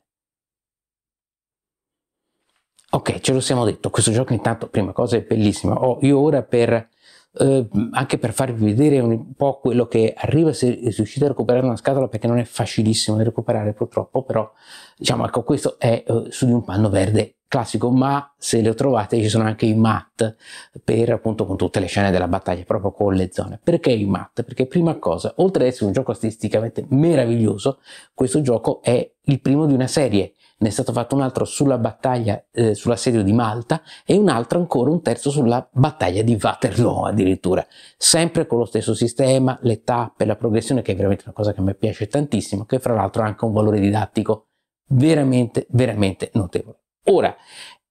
A: Ok, ce lo siamo detto, questo gioco intanto, prima cosa, è bellissimo. Oh, io ora per eh, anche per farvi vedere un po' quello che arriva se riuscite a recuperare una scatola perché non è facilissimo da recuperare purtroppo però diciamo ecco questo è eh, su di un panno verde classico ma se lo trovate ci sono anche i mat per appunto con tutte le scene della battaglia proprio con le zone perché i mat perché prima cosa oltre ad essere un gioco stilisticamente meraviglioso questo gioco è il primo di una serie ne è stato fatto un altro sulla battaglia, eh, sull'assedio di Malta e un altro ancora, un terzo sulla battaglia di Waterloo addirittura, sempre con lo stesso sistema, le tappe, la progressione, che è veramente una cosa che a me piace tantissimo, che fra l'altro ha anche un valore didattico veramente, veramente notevole. Ora,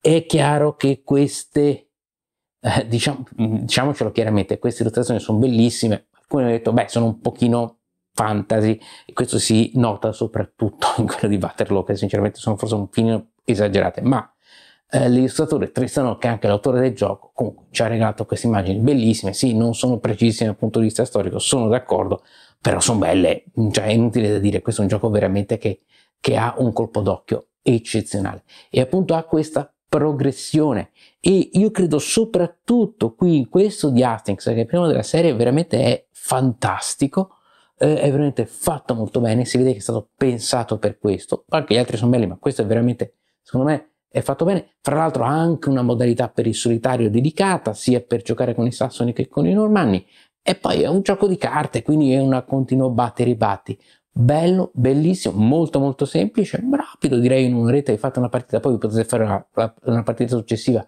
A: è chiaro che queste, eh, diciam, diciamocelo chiaramente, queste illustrazioni sono bellissime, alcuni hanno detto, beh, sono un pochino fantasy e questo si nota soprattutto in quello di Waterloo che sinceramente sono forse un film esagerato ma eh, l'illustratore Tristano che è anche l'autore del gioco comunque ci ha regalato queste immagini bellissime sì non sono precisissime dal punto di vista storico sono d'accordo però sono belle cioè è inutile da dire questo è un gioco veramente che, che ha un colpo d'occhio eccezionale e appunto ha questa progressione e io credo soprattutto qui in questo di Hastings che il primo della serie veramente è fantastico eh, è veramente fatto molto bene, si vede che è stato pensato per questo, anche gli altri sono belli, ma questo è veramente, secondo me, è fatto bene, fra l'altro ha anche una modalità per il solitario dedicata, sia per giocare con i sassoni che con i normanni, e poi è un gioco di carte, quindi è una continuo batti e ribatti. Bello, bellissimo, molto molto semplice, rapido, direi in un'oretta hai fatto una partita, poi potete fare una, una partita successiva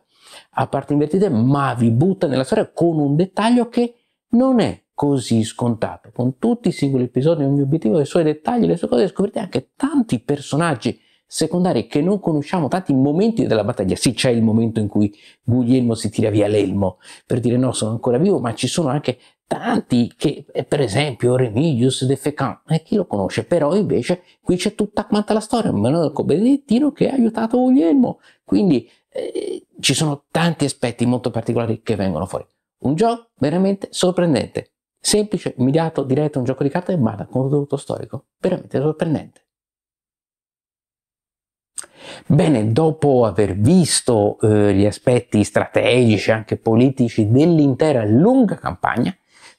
A: a parte invertite, ma vi butta nella storia con un dettaglio che non è così scontato. Con tutti i singoli episodi, ogni obiettivo, i suoi dettagli, le sue cose, scoprite anche tanti personaggi secondari che non conosciamo, tanti momenti della battaglia. Sì, c'è il momento in cui Guglielmo si tira via l'elmo per dire no, sono ancora vivo, ma ci sono anche tanti che, eh, per esempio, Remigius de Fecan, eh, chi lo conosce? Però invece qui c'è tutta quanta la storia, un monaco benedettino che ha aiutato Guglielmo. Quindi eh, ci sono tanti aspetti molto particolari che vengono fuori. Un gioco veramente sorprendente. Semplice, immediato, diretto, un gioco di carte ma da un contenuto storico. Veramente sorprendente. Bene, dopo aver visto eh, gli aspetti strategici, anche politici, dell'intera lunga campagna,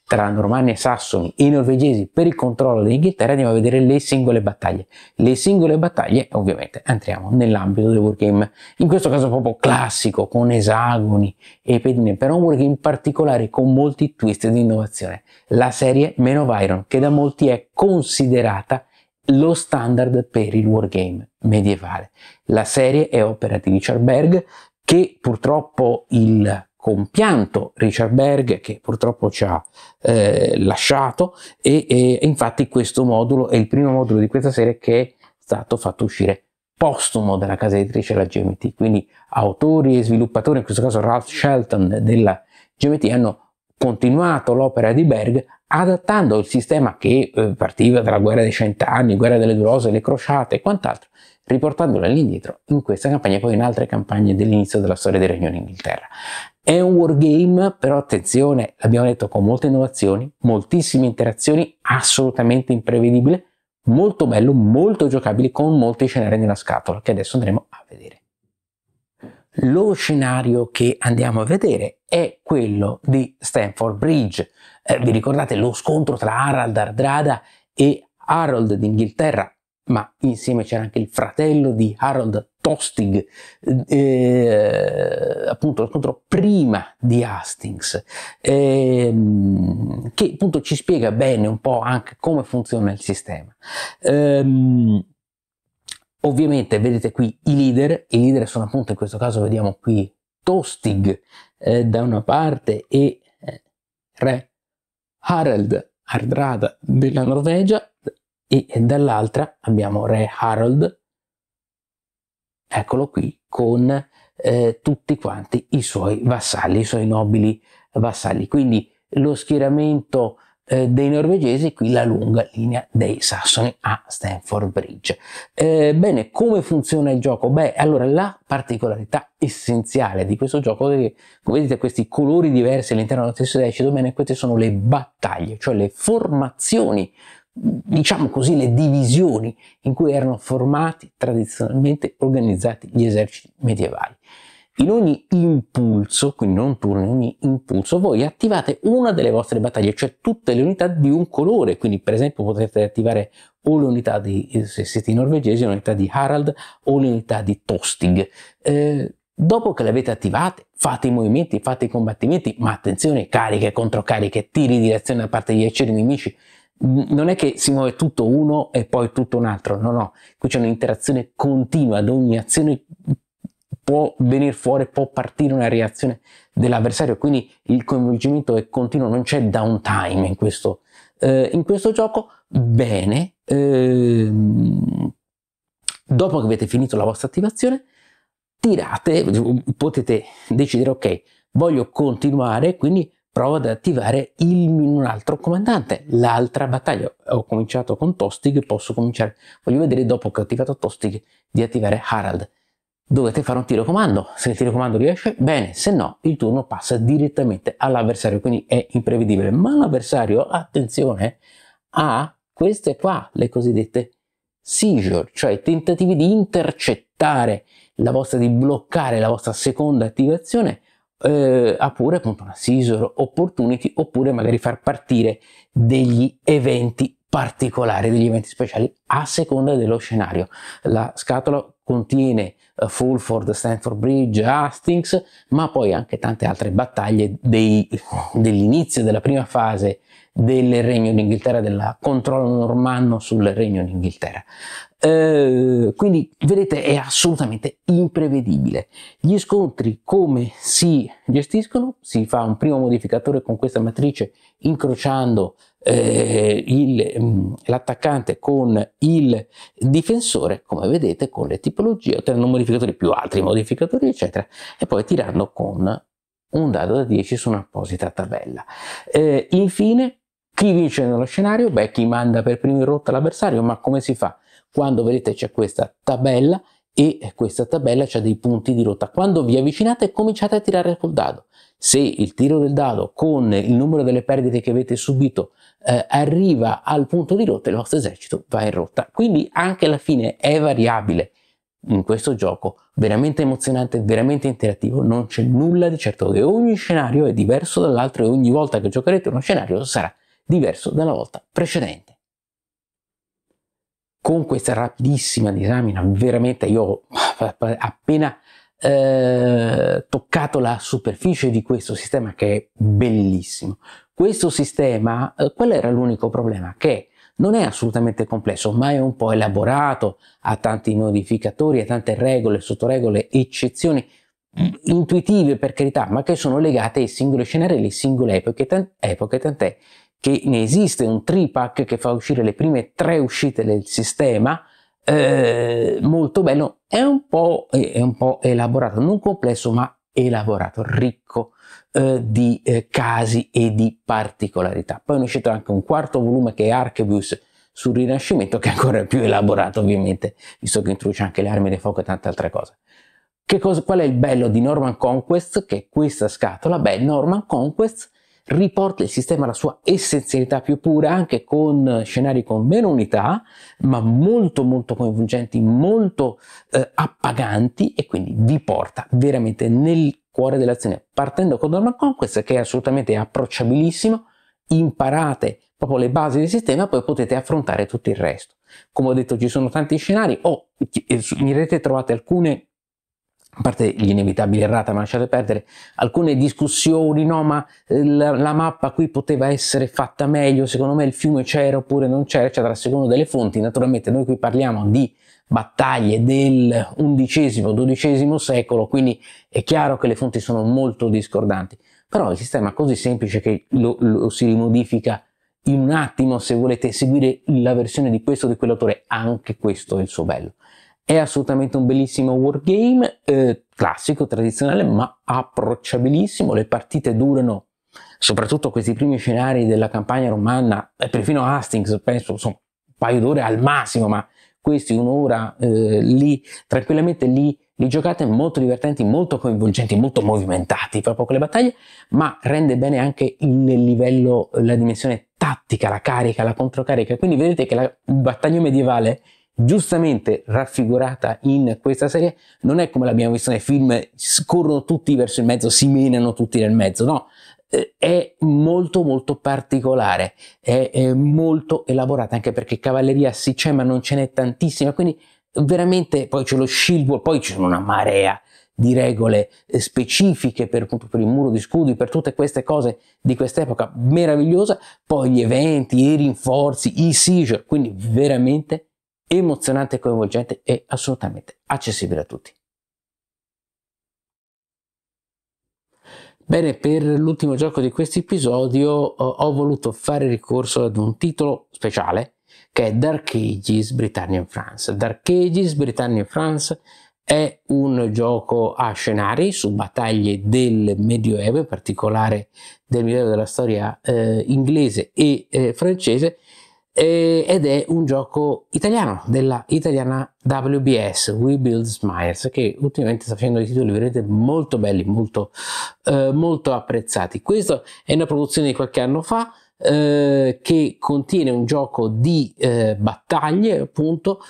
A: tra normanni e sassoni e i norvegesi per il controllo dell'Inghilterra andiamo a vedere le singole battaglie. Le singole battaglie ovviamente entriamo nell'ambito del wargame, in questo caso proprio classico, con esagoni e pedine, però un wargame particolare con molti twist di innovazione. La serie Men of Iron, che da molti è considerata lo standard per il wargame medievale. La serie è opera di Richard Berg, che purtroppo il compianto Richard Berg che purtroppo ci ha eh, lasciato e, e, infatti questo modulo è il primo modulo di questa serie che è stato fatto uscire postumo dalla casa editrice della GMT quindi autori e sviluppatori in questo caso Ralph Shelton della GMT hanno continuato l'opera di Berg adattando il sistema che eh, partiva dalla guerra dei cent'anni, guerra delle Durose, le crociate e quant'altro, riportandolo all'indietro in questa campagna e poi in altre campagne dell'inizio della storia del Regno d'Inghilterra. È un wargame, però attenzione, l'abbiamo detto con molte innovazioni, moltissime interazioni, assolutamente imprevedibile, molto bello, molto giocabile, con molti scenari nella scatola, che adesso andremo a vedere lo scenario che andiamo a vedere è quello di Stanford Bridge. Eh, vi ricordate lo scontro tra Harald Ardrada e Harold d'Inghilterra, ma insieme c'era anche il fratello di Harold Tostig, eh, appunto lo scontro prima di Hastings, eh, che appunto ci spiega bene un po' anche come funziona il sistema. Eh, Ovviamente vedete qui i leader, i leader sono appunto in questo caso vediamo qui Tostig eh, da una parte e eh, Re Harald Hardrada della Norvegia e, e dall'altra abbiamo Re Harald, eccolo qui, con eh, tutti quanti i suoi vassalli, i suoi nobili vassalli. Quindi lo schieramento eh, dei norvegesi, qui la lunga linea dei sassoni a Stanford Bridge. Eh, bene, come funziona il gioco? Beh, allora la particolarità essenziale di questo gioco è che, come vedete, questi colori diversi all'interno dello stesso decido, bene, queste sono le battaglie, cioè le formazioni diciamo così, le divisioni in cui erano formati tradizionalmente organizzati gli eserciti medievali. In ogni impulso, quindi non turno, in ogni impulso, voi attivate una delle vostre battaglie, cioè tutte le unità di un colore. Quindi, per esempio, potete attivare o le unità di, eh, se siete norvegesi, le unità di Harald o le unità di Tostig. Eh, dopo che le avete attivate, fate i movimenti, fate i combattimenti, ma attenzione, cariche, controcariche, tiri di reazione da parte degli aceri nemici, non è che si muove tutto uno e poi tutto un altro, no, no, qui c'è un'interazione continua ad ogni azione può venire fuori, può partire una reazione dell'avversario, quindi il coinvolgimento è continuo, non c'è downtime in questo, eh, in questo gioco. Bene, ehm, dopo che avete finito la vostra attivazione, tirate, potete decidere, ok, voglio continuare, quindi provo ad attivare il, un altro comandante, l'altra battaglia. Ho cominciato con Tostig, posso cominciare, voglio vedere dopo che ho attivato Tostig di attivare Harald dovete fare un tiro comando, se il tiro comando riesce bene, se no il turno passa direttamente all'avversario, quindi è imprevedibile, ma l'avversario, attenzione, ha queste qua, le cosiddette seizure, cioè tentativi di intercettare la vostra, di bloccare la vostra seconda attivazione, eh, oppure appunto una seizure opportunity, oppure magari far partire degli eventi particolari, degli eventi speciali a seconda dello scenario. La scatola contiene eh, Fulford, Stanford Bridge, Hastings, ma poi anche tante altre battaglie dei, dell'inizio della prima fase del Regno d'Inghilterra, del controllo normanno sul Regno d'Inghilterra. Eh, quindi vedete è assolutamente imprevedibile gli scontri come si gestiscono si fa un primo modificatore con questa matrice incrociando eh, mm, l'attaccante con il difensore come vedete con le tipologie ottenendo modificatori più altri modificatori eccetera e poi tirando con un dado da 10 su un'apposita tabella eh, infine chi vince nello scenario? Beh, chi manda per primo in rotta l'avversario, ma come si fa? Quando vedete c'è questa tabella e questa tabella c'è dei punti di rotta. Quando vi avvicinate cominciate a tirare col dado. Se il tiro del dado con il numero delle perdite che avete subito eh, arriva al punto di rotta, il vostro esercito va in rotta. Quindi anche la fine è variabile in questo gioco, veramente emozionante, veramente interattivo, non c'è nulla di certo che ogni scenario è diverso dall'altro e ogni volta che giocherete uno scenario sarà diverso dalla volta precedente con questa rapidissima disamina, veramente io appena eh, toccato la superficie di questo sistema che è bellissimo. Questo sistema, eh, quello era l'unico problema, che non è assolutamente complesso, ma è un po' elaborato, ha tanti modificatori, ha tante regole, sottoregole, eccezioni mm, intuitive per carità, ma che sono legate ai singoli scenari, alle singole epoche tant'è che ne esiste un tripack che fa uscire le prime tre uscite del sistema, eh, molto bello, è un, po', è un po' elaborato, non complesso ma elaborato, ricco eh, di eh, casi e di particolarità. Poi è uscito anche un quarto volume che è Archebus sul Rinascimento, che è ancora più elaborato ovviamente, visto che introduce anche le armi di fuoco e tante altre cose. Cosa, qual è il bello di Norman Conquest? Che è questa scatola, beh, Norman Conquest riporta il sistema alla sua essenzialità più pura anche con eh, scenari con meno unità, ma molto molto coinvolgenti, molto eh, appaganti e quindi vi porta veramente nel cuore dell'azione. Partendo con Norman Conquest che è assolutamente approcciabilissimo, imparate proprio le basi del sistema, poi potete affrontare tutto il resto. Come ho detto ci sono tanti scenari o oh, in rete trovate alcune a parte gli inevitabili errata, ma lasciate perdere, alcune discussioni, no, ma eh, la, la, mappa qui poteva essere fatta meglio, secondo me il fiume c'era oppure non c'era, eccetera, secondo delle fonti. Naturalmente noi qui parliamo di battaglie del XI-XII secolo, quindi è chiaro che le fonti sono molto discordanti. Però il sistema è così semplice che lo, lo si rimodifica in un attimo se volete seguire la versione di questo o di quell'autore, anche questo è il suo bello. È assolutamente un bellissimo wargame, eh, classico, tradizionale, ma approcciabilissimo. Le partite durano, soprattutto questi primi scenari della campagna romana, e perfino Hastings, penso, un paio d'ore al massimo, ma questi un'ora eh, lì, tranquillamente lì li giocate molto divertenti, molto coinvolgenti, molto movimentati, proprio con le battaglie, ma rende bene anche il livello, la dimensione tattica, la carica, la controcarica. Quindi vedete che la, il battaglio medievale giustamente raffigurata in questa serie non è come l'abbiamo visto nei film, scorrono tutti verso il mezzo, si menano tutti nel mezzo, no, eh, è molto molto particolare, è, è molto elaborata, anche perché cavalleria si c'è ma non ce n'è tantissima, quindi veramente poi c'è lo shield wall poi ci sono una marea di regole eh, specifiche per, per, il muro di scudi, per tutte queste cose di quest'epoca meravigliosa, poi gli eventi, i rinforzi, i seizure, quindi veramente emozionante e coinvolgente e assolutamente accessibile a tutti. Bene, per l'ultimo gioco di questo episodio eh, ho voluto fare ricorso ad un titolo speciale che è Dark Ages Britannia in France. Dark Ages Britannia in France è un gioco a scenari su battaglie del Medioevo, in particolare del Medioevo della storia eh, inglese e eh, francese, eh, ed è un gioco italiano della italiana WBS We Build Smiles che ultimamente sta facendo dei titoli veramente molto belli molto, eh, molto apprezzati questa è una produzione di qualche anno fa eh, che contiene un gioco di eh, battaglie appunto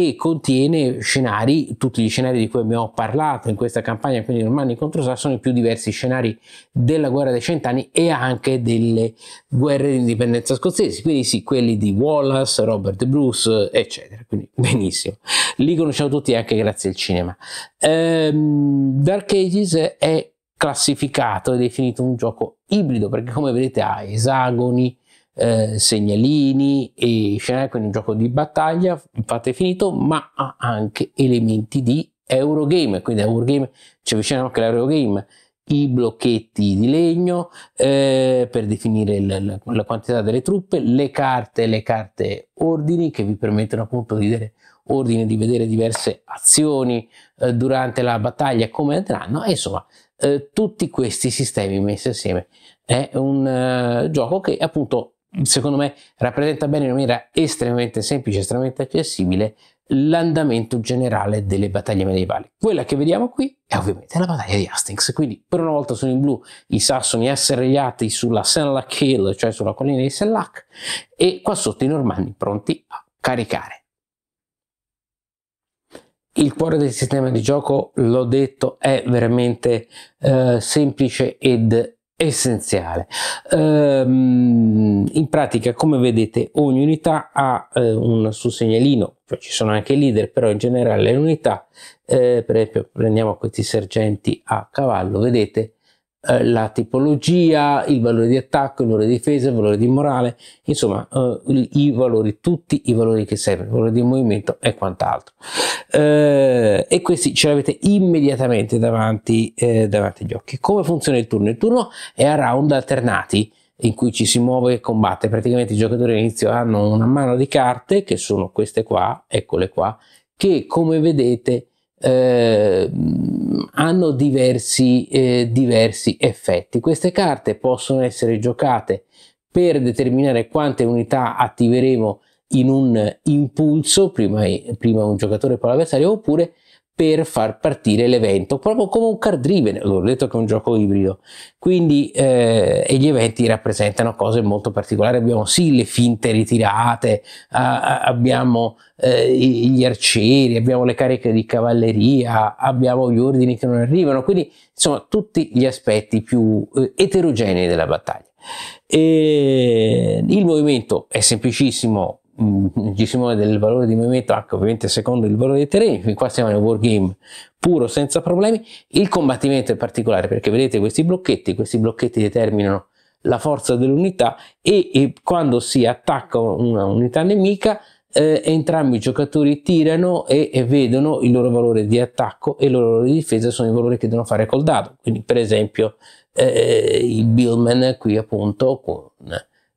A: che contiene scenari, tutti gli scenari di cui abbiamo parlato in questa campagna, quindi Normanni contro Sassoni, più diversi scenari della guerra dei cent'anni e anche delle guerre di indipendenza scozzesi, quindi sì, quelli di Wallace, Robert Bruce, eccetera, quindi benissimo. Li conosciamo tutti anche grazie al cinema. Ehm, Dark Ages è classificato e definito un gioco ibrido perché come vedete ha esagoni, eh, segnalini e scenari, quindi un gioco di battaglia, infatti è finito, ma ha anche elementi di Eurogame, quindi Eurogame ci avviciniamo anche all'Eurogame, i blocchetti di legno eh, per definire il, la quantità delle truppe, le carte, le carte ordini che vi permettono appunto di vedere ordini, di vedere diverse azioni eh, durante la battaglia, come andranno, e insomma eh, tutti questi sistemi messi assieme. È un eh, gioco che appunto secondo me rappresenta bene in maniera estremamente semplice, estremamente accessibile l'andamento generale delle battaglie medievali. Quella che vediamo qui è ovviamente la battaglia di Hastings, quindi per una volta sono in blu i sassoni asserragliati sulla Senlac Hill, cioè sulla collina di Senlac, e qua sotto i normanni pronti a caricare. Il cuore del sistema di gioco, l'ho detto, è veramente eh, semplice ed essenziale. Ehm, in pratica, come vedete, ogni unità ha eh, un suo segnalino, cioè ci sono anche i leader, però in generale le unità, eh, per esempio prendiamo questi sergenti a cavallo, vedete eh, la tipologia, il valore di attacco, il valore di difesa, il valore di morale, insomma eh, i valori, tutti i valori che servono, il valore di movimento e quant'altro. Eh, e questi ce l'avete immediatamente davanti, eh, davanti agli occhi. Come funziona il turno? Il turno è a round alternati in cui ci si muove e combatte. Praticamente i giocatori all'inizio hanno una mano di carte, che sono queste qua, eccole qua, che come vedete eh, hanno diversi, eh, diversi effetti. Queste carte possono essere giocate per determinare quante unità attiveremo in un impulso, prima, prima un giocatore e poi l'avversario, oppure per far partire l'evento, proprio come un card driven, l'ho detto che è un gioco ibrido, quindi eh, e gli eventi rappresentano cose molto particolari, abbiamo sì le finte ritirate, a, a, abbiamo eh, gli arcieri, abbiamo le cariche di cavalleria, abbiamo gli ordini che non arrivano, quindi insomma tutti gli aspetti più eh, eterogenei della battaglia. E il movimento è semplicissimo, Mm, ci si muove del valore di movimento H ovviamente secondo il valore dei terreni qua siamo in un wargame puro senza problemi il combattimento è particolare perché vedete questi blocchetti questi blocchetti determinano la forza dell'unità e, e quando si attacca una unità nemica eh, entrambi i giocatori tirano e, e, vedono il loro valore di attacco e il loro valore di difesa sono i valori che devono fare col dado quindi per esempio eh, il Billman qui appunto con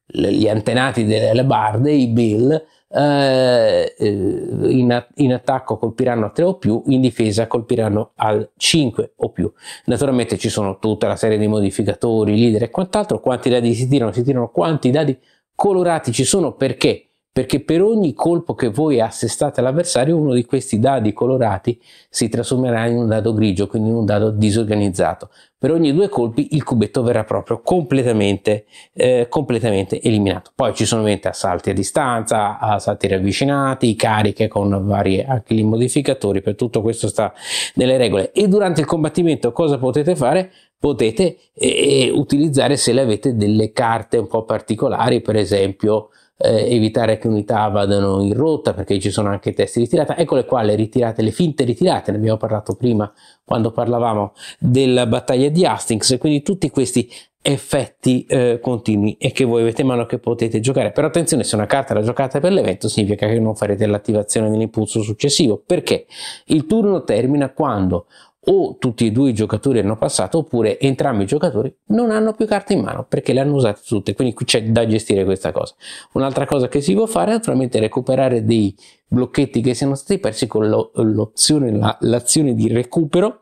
A: gli antenati delle barde, i Bill, eh, eh, in, in, attacco colpiranno a 3 o più, in difesa colpiranno al 5 o più. Naturalmente ci sono tutta la serie di modificatori, leader e quant'altro, quanti dadi si tirano, si tirano quanti dadi colorati ci sono perché perché per ogni colpo che voi assestate all'avversario uno di questi dadi colorati si trasformerà in un dado grigio, quindi in un dado disorganizzato. Per ogni due colpi il cubetto verrà proprio completamente, eh, completamente eliminato. Poi ci sono ovviamente assalti a distanza, assalti ravvicinati, cariche con vari modificatori, per tutto questo sta nelle regole. E durante il combattimento cosa potete fare? Potete eh, eh utilizzare se le avete delle carte un po' particolari, per esempio eh, evitare che unità vadano in rotta perché ci sono anche testi ritirati, eccole qua le ritirate, le finte ritirate, ne abbiamo parlato prima quando parlavamo della battaglia di Hastings, quindi tutti questi effetti eh, continui e che voi avete in mano che potete giocare. Però attenzione, se una carta la giocate per l'evento significa che non farete l'attivazione dell'impulso successivo, perché il turno termina quando o tutti e due i giocatori hanno passato oppure entrambi i giocatori non hanno più carte in mano perché le hanno usate tutte, quindi qui c'è da gestire questa cosa. Un'altra cosa che si può fare è naturalmente recuperare dei blocchetti che siano stati persi con l'opzione, l'azione di recupero,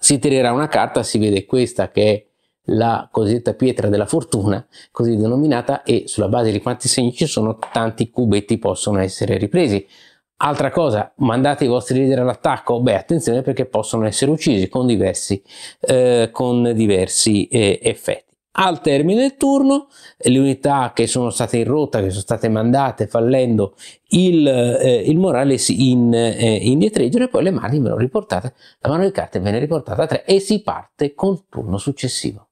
A: si tirerà una carta, si vede questa che è la cosiddetta pietra della fortuna, così denominata, e sulla base di quanti segni ci sono tanti cubetti possono essere ripresi. Altra cosa, mandate i vostri leader all'attacco? Beh, attenzione perché possono essere uccisi con diversi, eh, con diversi eh, effetti. Al termine del turno, le unità che sono state in rotta, che sono state mandate fallendo il, eh, il morale si in, eh, indietreggiano e poi le mani vengono riportate, la mano di carte viene riportata a 3 e si parte col turno successivo.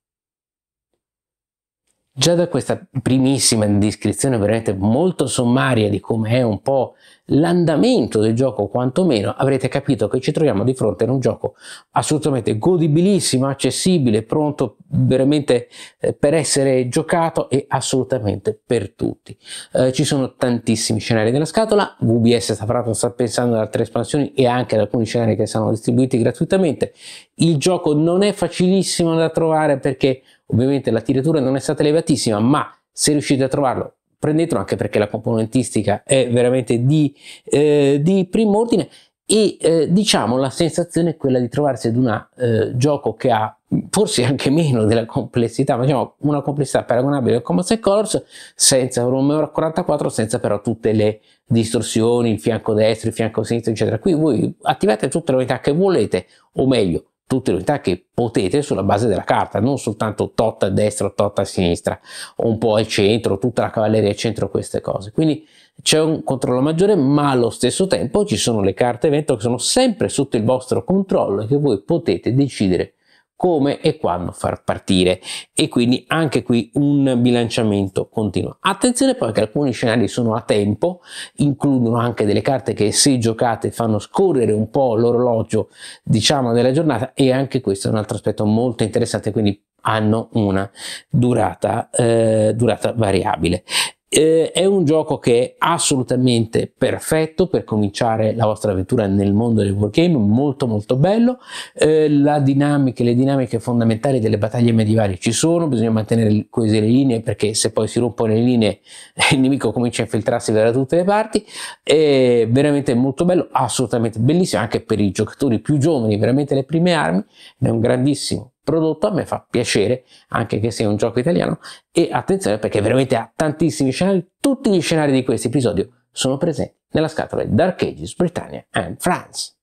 A: Già da questa primissima descrizione veramente molto sommaria di come è un po' l'andamento del gioco quantomeno avrete capito che ci troviamo di fronte a un gioco assolutamente godibilissimo, accessibile, pronto veramente eh, per essere giocato e assolutamente per tutti. Eh, ci sono tantissimi scenari nella scatola, VBS sta pensando ad altre espansioni e anche ad alcuni scenari che saranno distribuiti gratuitamente. Il gioco non è facilissimo da trovare perché Ovviamente la tiratura non è stata elevatissima, ma se riuscite a trovarlo prendetelo anche perché la componentistica è veramente di, eh, di primo ordine e eh, diciamo la sensazione è quella di trovarsi ad un eh, gioco che ha forse anche meno della complessità ma diciamo una complessità paragonabile al Commons e Colors senza Romeo 44 senza però tutte le distorsioni il fianco destro, il fianco sinistro eccetera qui voi attivate tutte le unità che volete o meglio tutte le unità che potete sulla base della carta, non soltanto tot a destra, tot a sinistra, o un po' al centro, tutta la cavalleria al centro, queste cose. Quindi c'è un controllo maggiore, ma allo stesso tempo ci sono le carte evento che sono sempre sotto il vostro controllo e che voi potete decidere come e quando far partire e quindi anche qui un bilanciamento continuo. Attenzione poi che alcuni scenari sono a tempo, includono anche delle carte che se giocate fanno scorrere un po' l'orologio diciamo della giornata e anche questo è un altro aspetto molto interessante quindi hanno una durata, eh, durata variabile. Eh, è un gioco che è assolutamente perfetto per cominciare la vostra avventura nel mondo del wargame, molto molto bello. Eh, dinamica, le dinamiche fondamentali delle battaglie medievali ci sono, bisogna mantenere coese le linee perché se poi si rompono le linee il nemico comincia a infiltrarsi da tutte le parti. È veramente molto bello, assolutamente bellissimo anche per i giocatori più giovani, veramente le prime armi. È un grandissimo prodotto, a me fa piacere anche che sia un gioco italiano e attenzione perché veramente ha tantissimi scenari, tutti gli scenari di questo episodio sono presenti nella scatola di Dark Ages Britannia and France.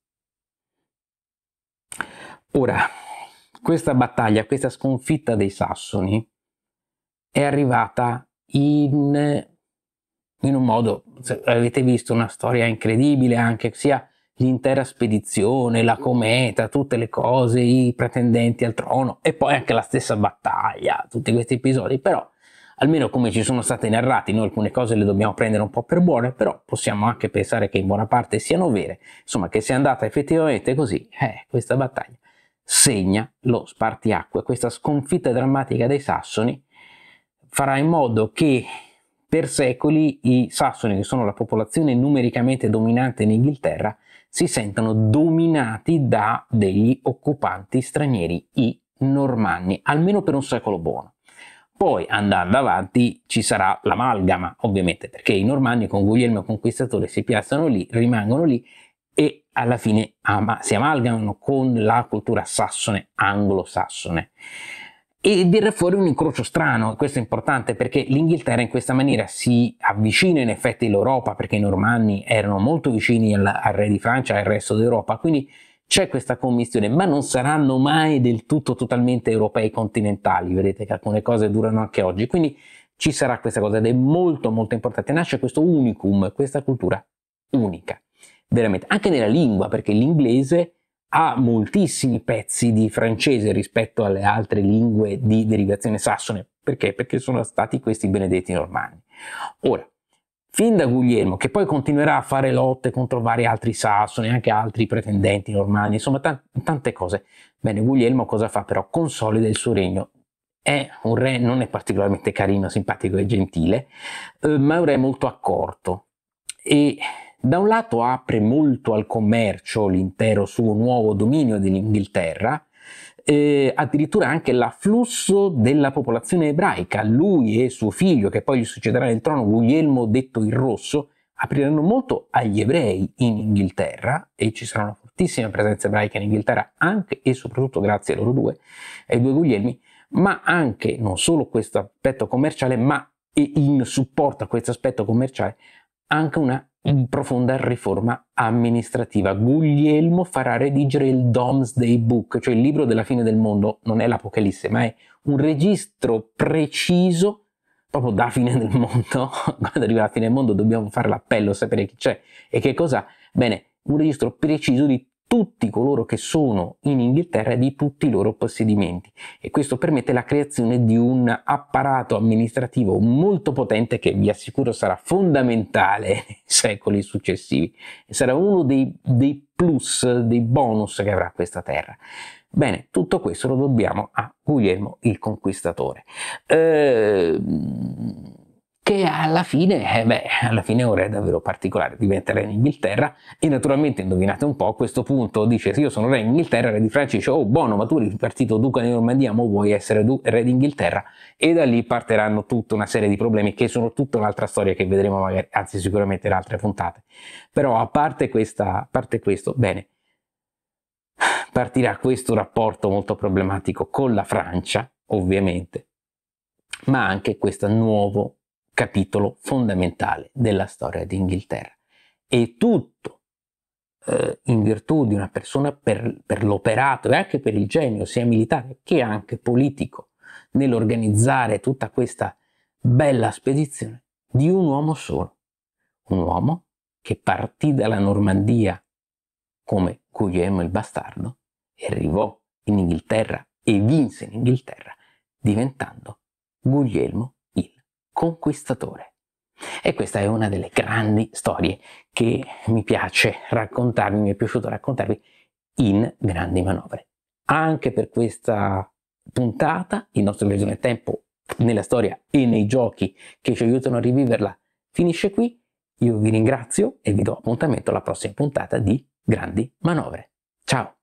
A: Ora, questa battaglia, questa sconfitta dei Sassoni è arrivata in, in un modo, avete visto una storia incredibile anche sia l'intera spedizione, la cometa, tutte le cose, i pretendenti al trono e poi anche la stessa battaglia, tutti questi episodi, però almeno come ci sono state narrati, noi alcune cose le dobbiamo prendere un po' per buone, però possiamo anche pensare che in buona parte siano vere, insomma che sia andata effettivamente così, eh, questa battaglia segna lo spartiacque, questa sconfitta drammatica dei sassoni farà in modo che per secoli i sassoni, che sono la popolazione numericamente dominante in Inghilterra, si sentono dominati da degli occupanti stranieri, i normanni, almeno per un secolo buono. Poi andando avanti ci sarà l'amalgama, ovviamente, perché i normanni con Guglielmo Conquistatore si piazzano lì, rimangono lì e alla fine ama- si amalgamano con la cultura sassone, anglosassone e dirà fuori un incrocio strano, questo è importante perché l'Inghilterra in questa maniera si avvicina in effetti all'Europa perché i normanni erano molto vicini al, al re di Francia e al resto d'Europa, quindi c'è questa commissione, ma non saranno mai del tutto totalmente europei continentali, vedete che alcune cose durano anche oggi, quindi ci sarà questa cosa ed è molto molto importante, nasce questo unicum, questa cultura unica, veramente, anche nella lingua perché l'inglese ha moltissimi pezzi di francese rispetto alle altre lingue di derivazione sassone. Perché? Perché sono stati questi benedetti normanni. Ora, fin da Guglielmo, che poi continuerà a fare lotte contro vari altri sassoni, anche altri pretendenti normanni, insomma t- tante cose. Bene, Guglielmo cosa fa però? Consolida il suo regno. È un re, non è particolarmente carino, simpatico e gentile, eh, ma è un re molto accorto e da un lato apre molto al commercio l'intero suo nuovo dominio dell'Inghilterra, eh, addirittura anche l'afflusso della popolazione ebraica. Lui e suo figlio, che poi gli succederà nel trono, Guglielmo detto il Rosso, apriranno molto agli ebrei in Inghilterra e ci sarà una fortissima presenza ebraica in Inghilterra, anche e soprattutto grazie a loro due, ai due Guglielmi, ma anche non solo questo aspetto commerciale, ma in supporto a questo aspetto commerciale anche una in profonda riforma amministrativa. Guglielmo farà redigere il Domesday Book, cioè il libro della fine del mondo, non è l'Apocalisse, ma è un registro preciso proprio da fine del mondo. Quando arriva la fine del mondo dobbiamo fare l'appello, sapere chi c'è e che cosa. Bene, un registro preciso di tutti coloro che sono in Inghilterra e di tutti i loro possedimenti e questo permette la creazione di un apparato amministrativo molto potente che vi assicuro sarà fondamentale nei secoli successivi e sarà uno dei, dei plus, dei bonus che avrà questa terra. Bene, tutto questo lo dobbiamo a Guglielmo il Conquistatore. Ehm che alla fine, eh beh, alla fine è un re davvero particolare, diventa re in Inghilterra e naturalmente indovinate un po', a questo punto dice sì, io sono re in Inghilterra, re di Francia, dice oh buono, ma tu eri partito duca di Normandia, ma vuoi essere re d'Inghilterra? E da lì parteranno tutta una serie di problemi che sono tutta un'altra storia che vedremo magari, anzi sicuramente in altre puntate. Però a parte, questa, a parte questo, bene, partirà questo rapporto molto problematico con la Francia, ovviamente, ma anche questo nuovo capitolo fondamentale della storia d'Inghilterra. E tutto eh, in virtù di una persona per, per l'operato e anche per il genio, sia militare che anche politico, nell'organizzare tutta questa bella spedizione, di un uomo solo. Un uomo che partì dalla Normandia come Guglielmo il Bastardo e arrivò in Inghilterra e vinse in Inghilterra diventando Guglielmo conquistatore. E questa è una delle grandi storie che mi piace raccontarvi, mi è piaciuto raccontarvi in grandi manovre. Anche per questa puntata, il nostro viaggio nel tempo, nella storia e nei giochi che ci aiutano a riviverla, finisce qui. Io vi ringrazio e vi do appuntamento alla prossima puntata di Grandi Manovre. Ciao!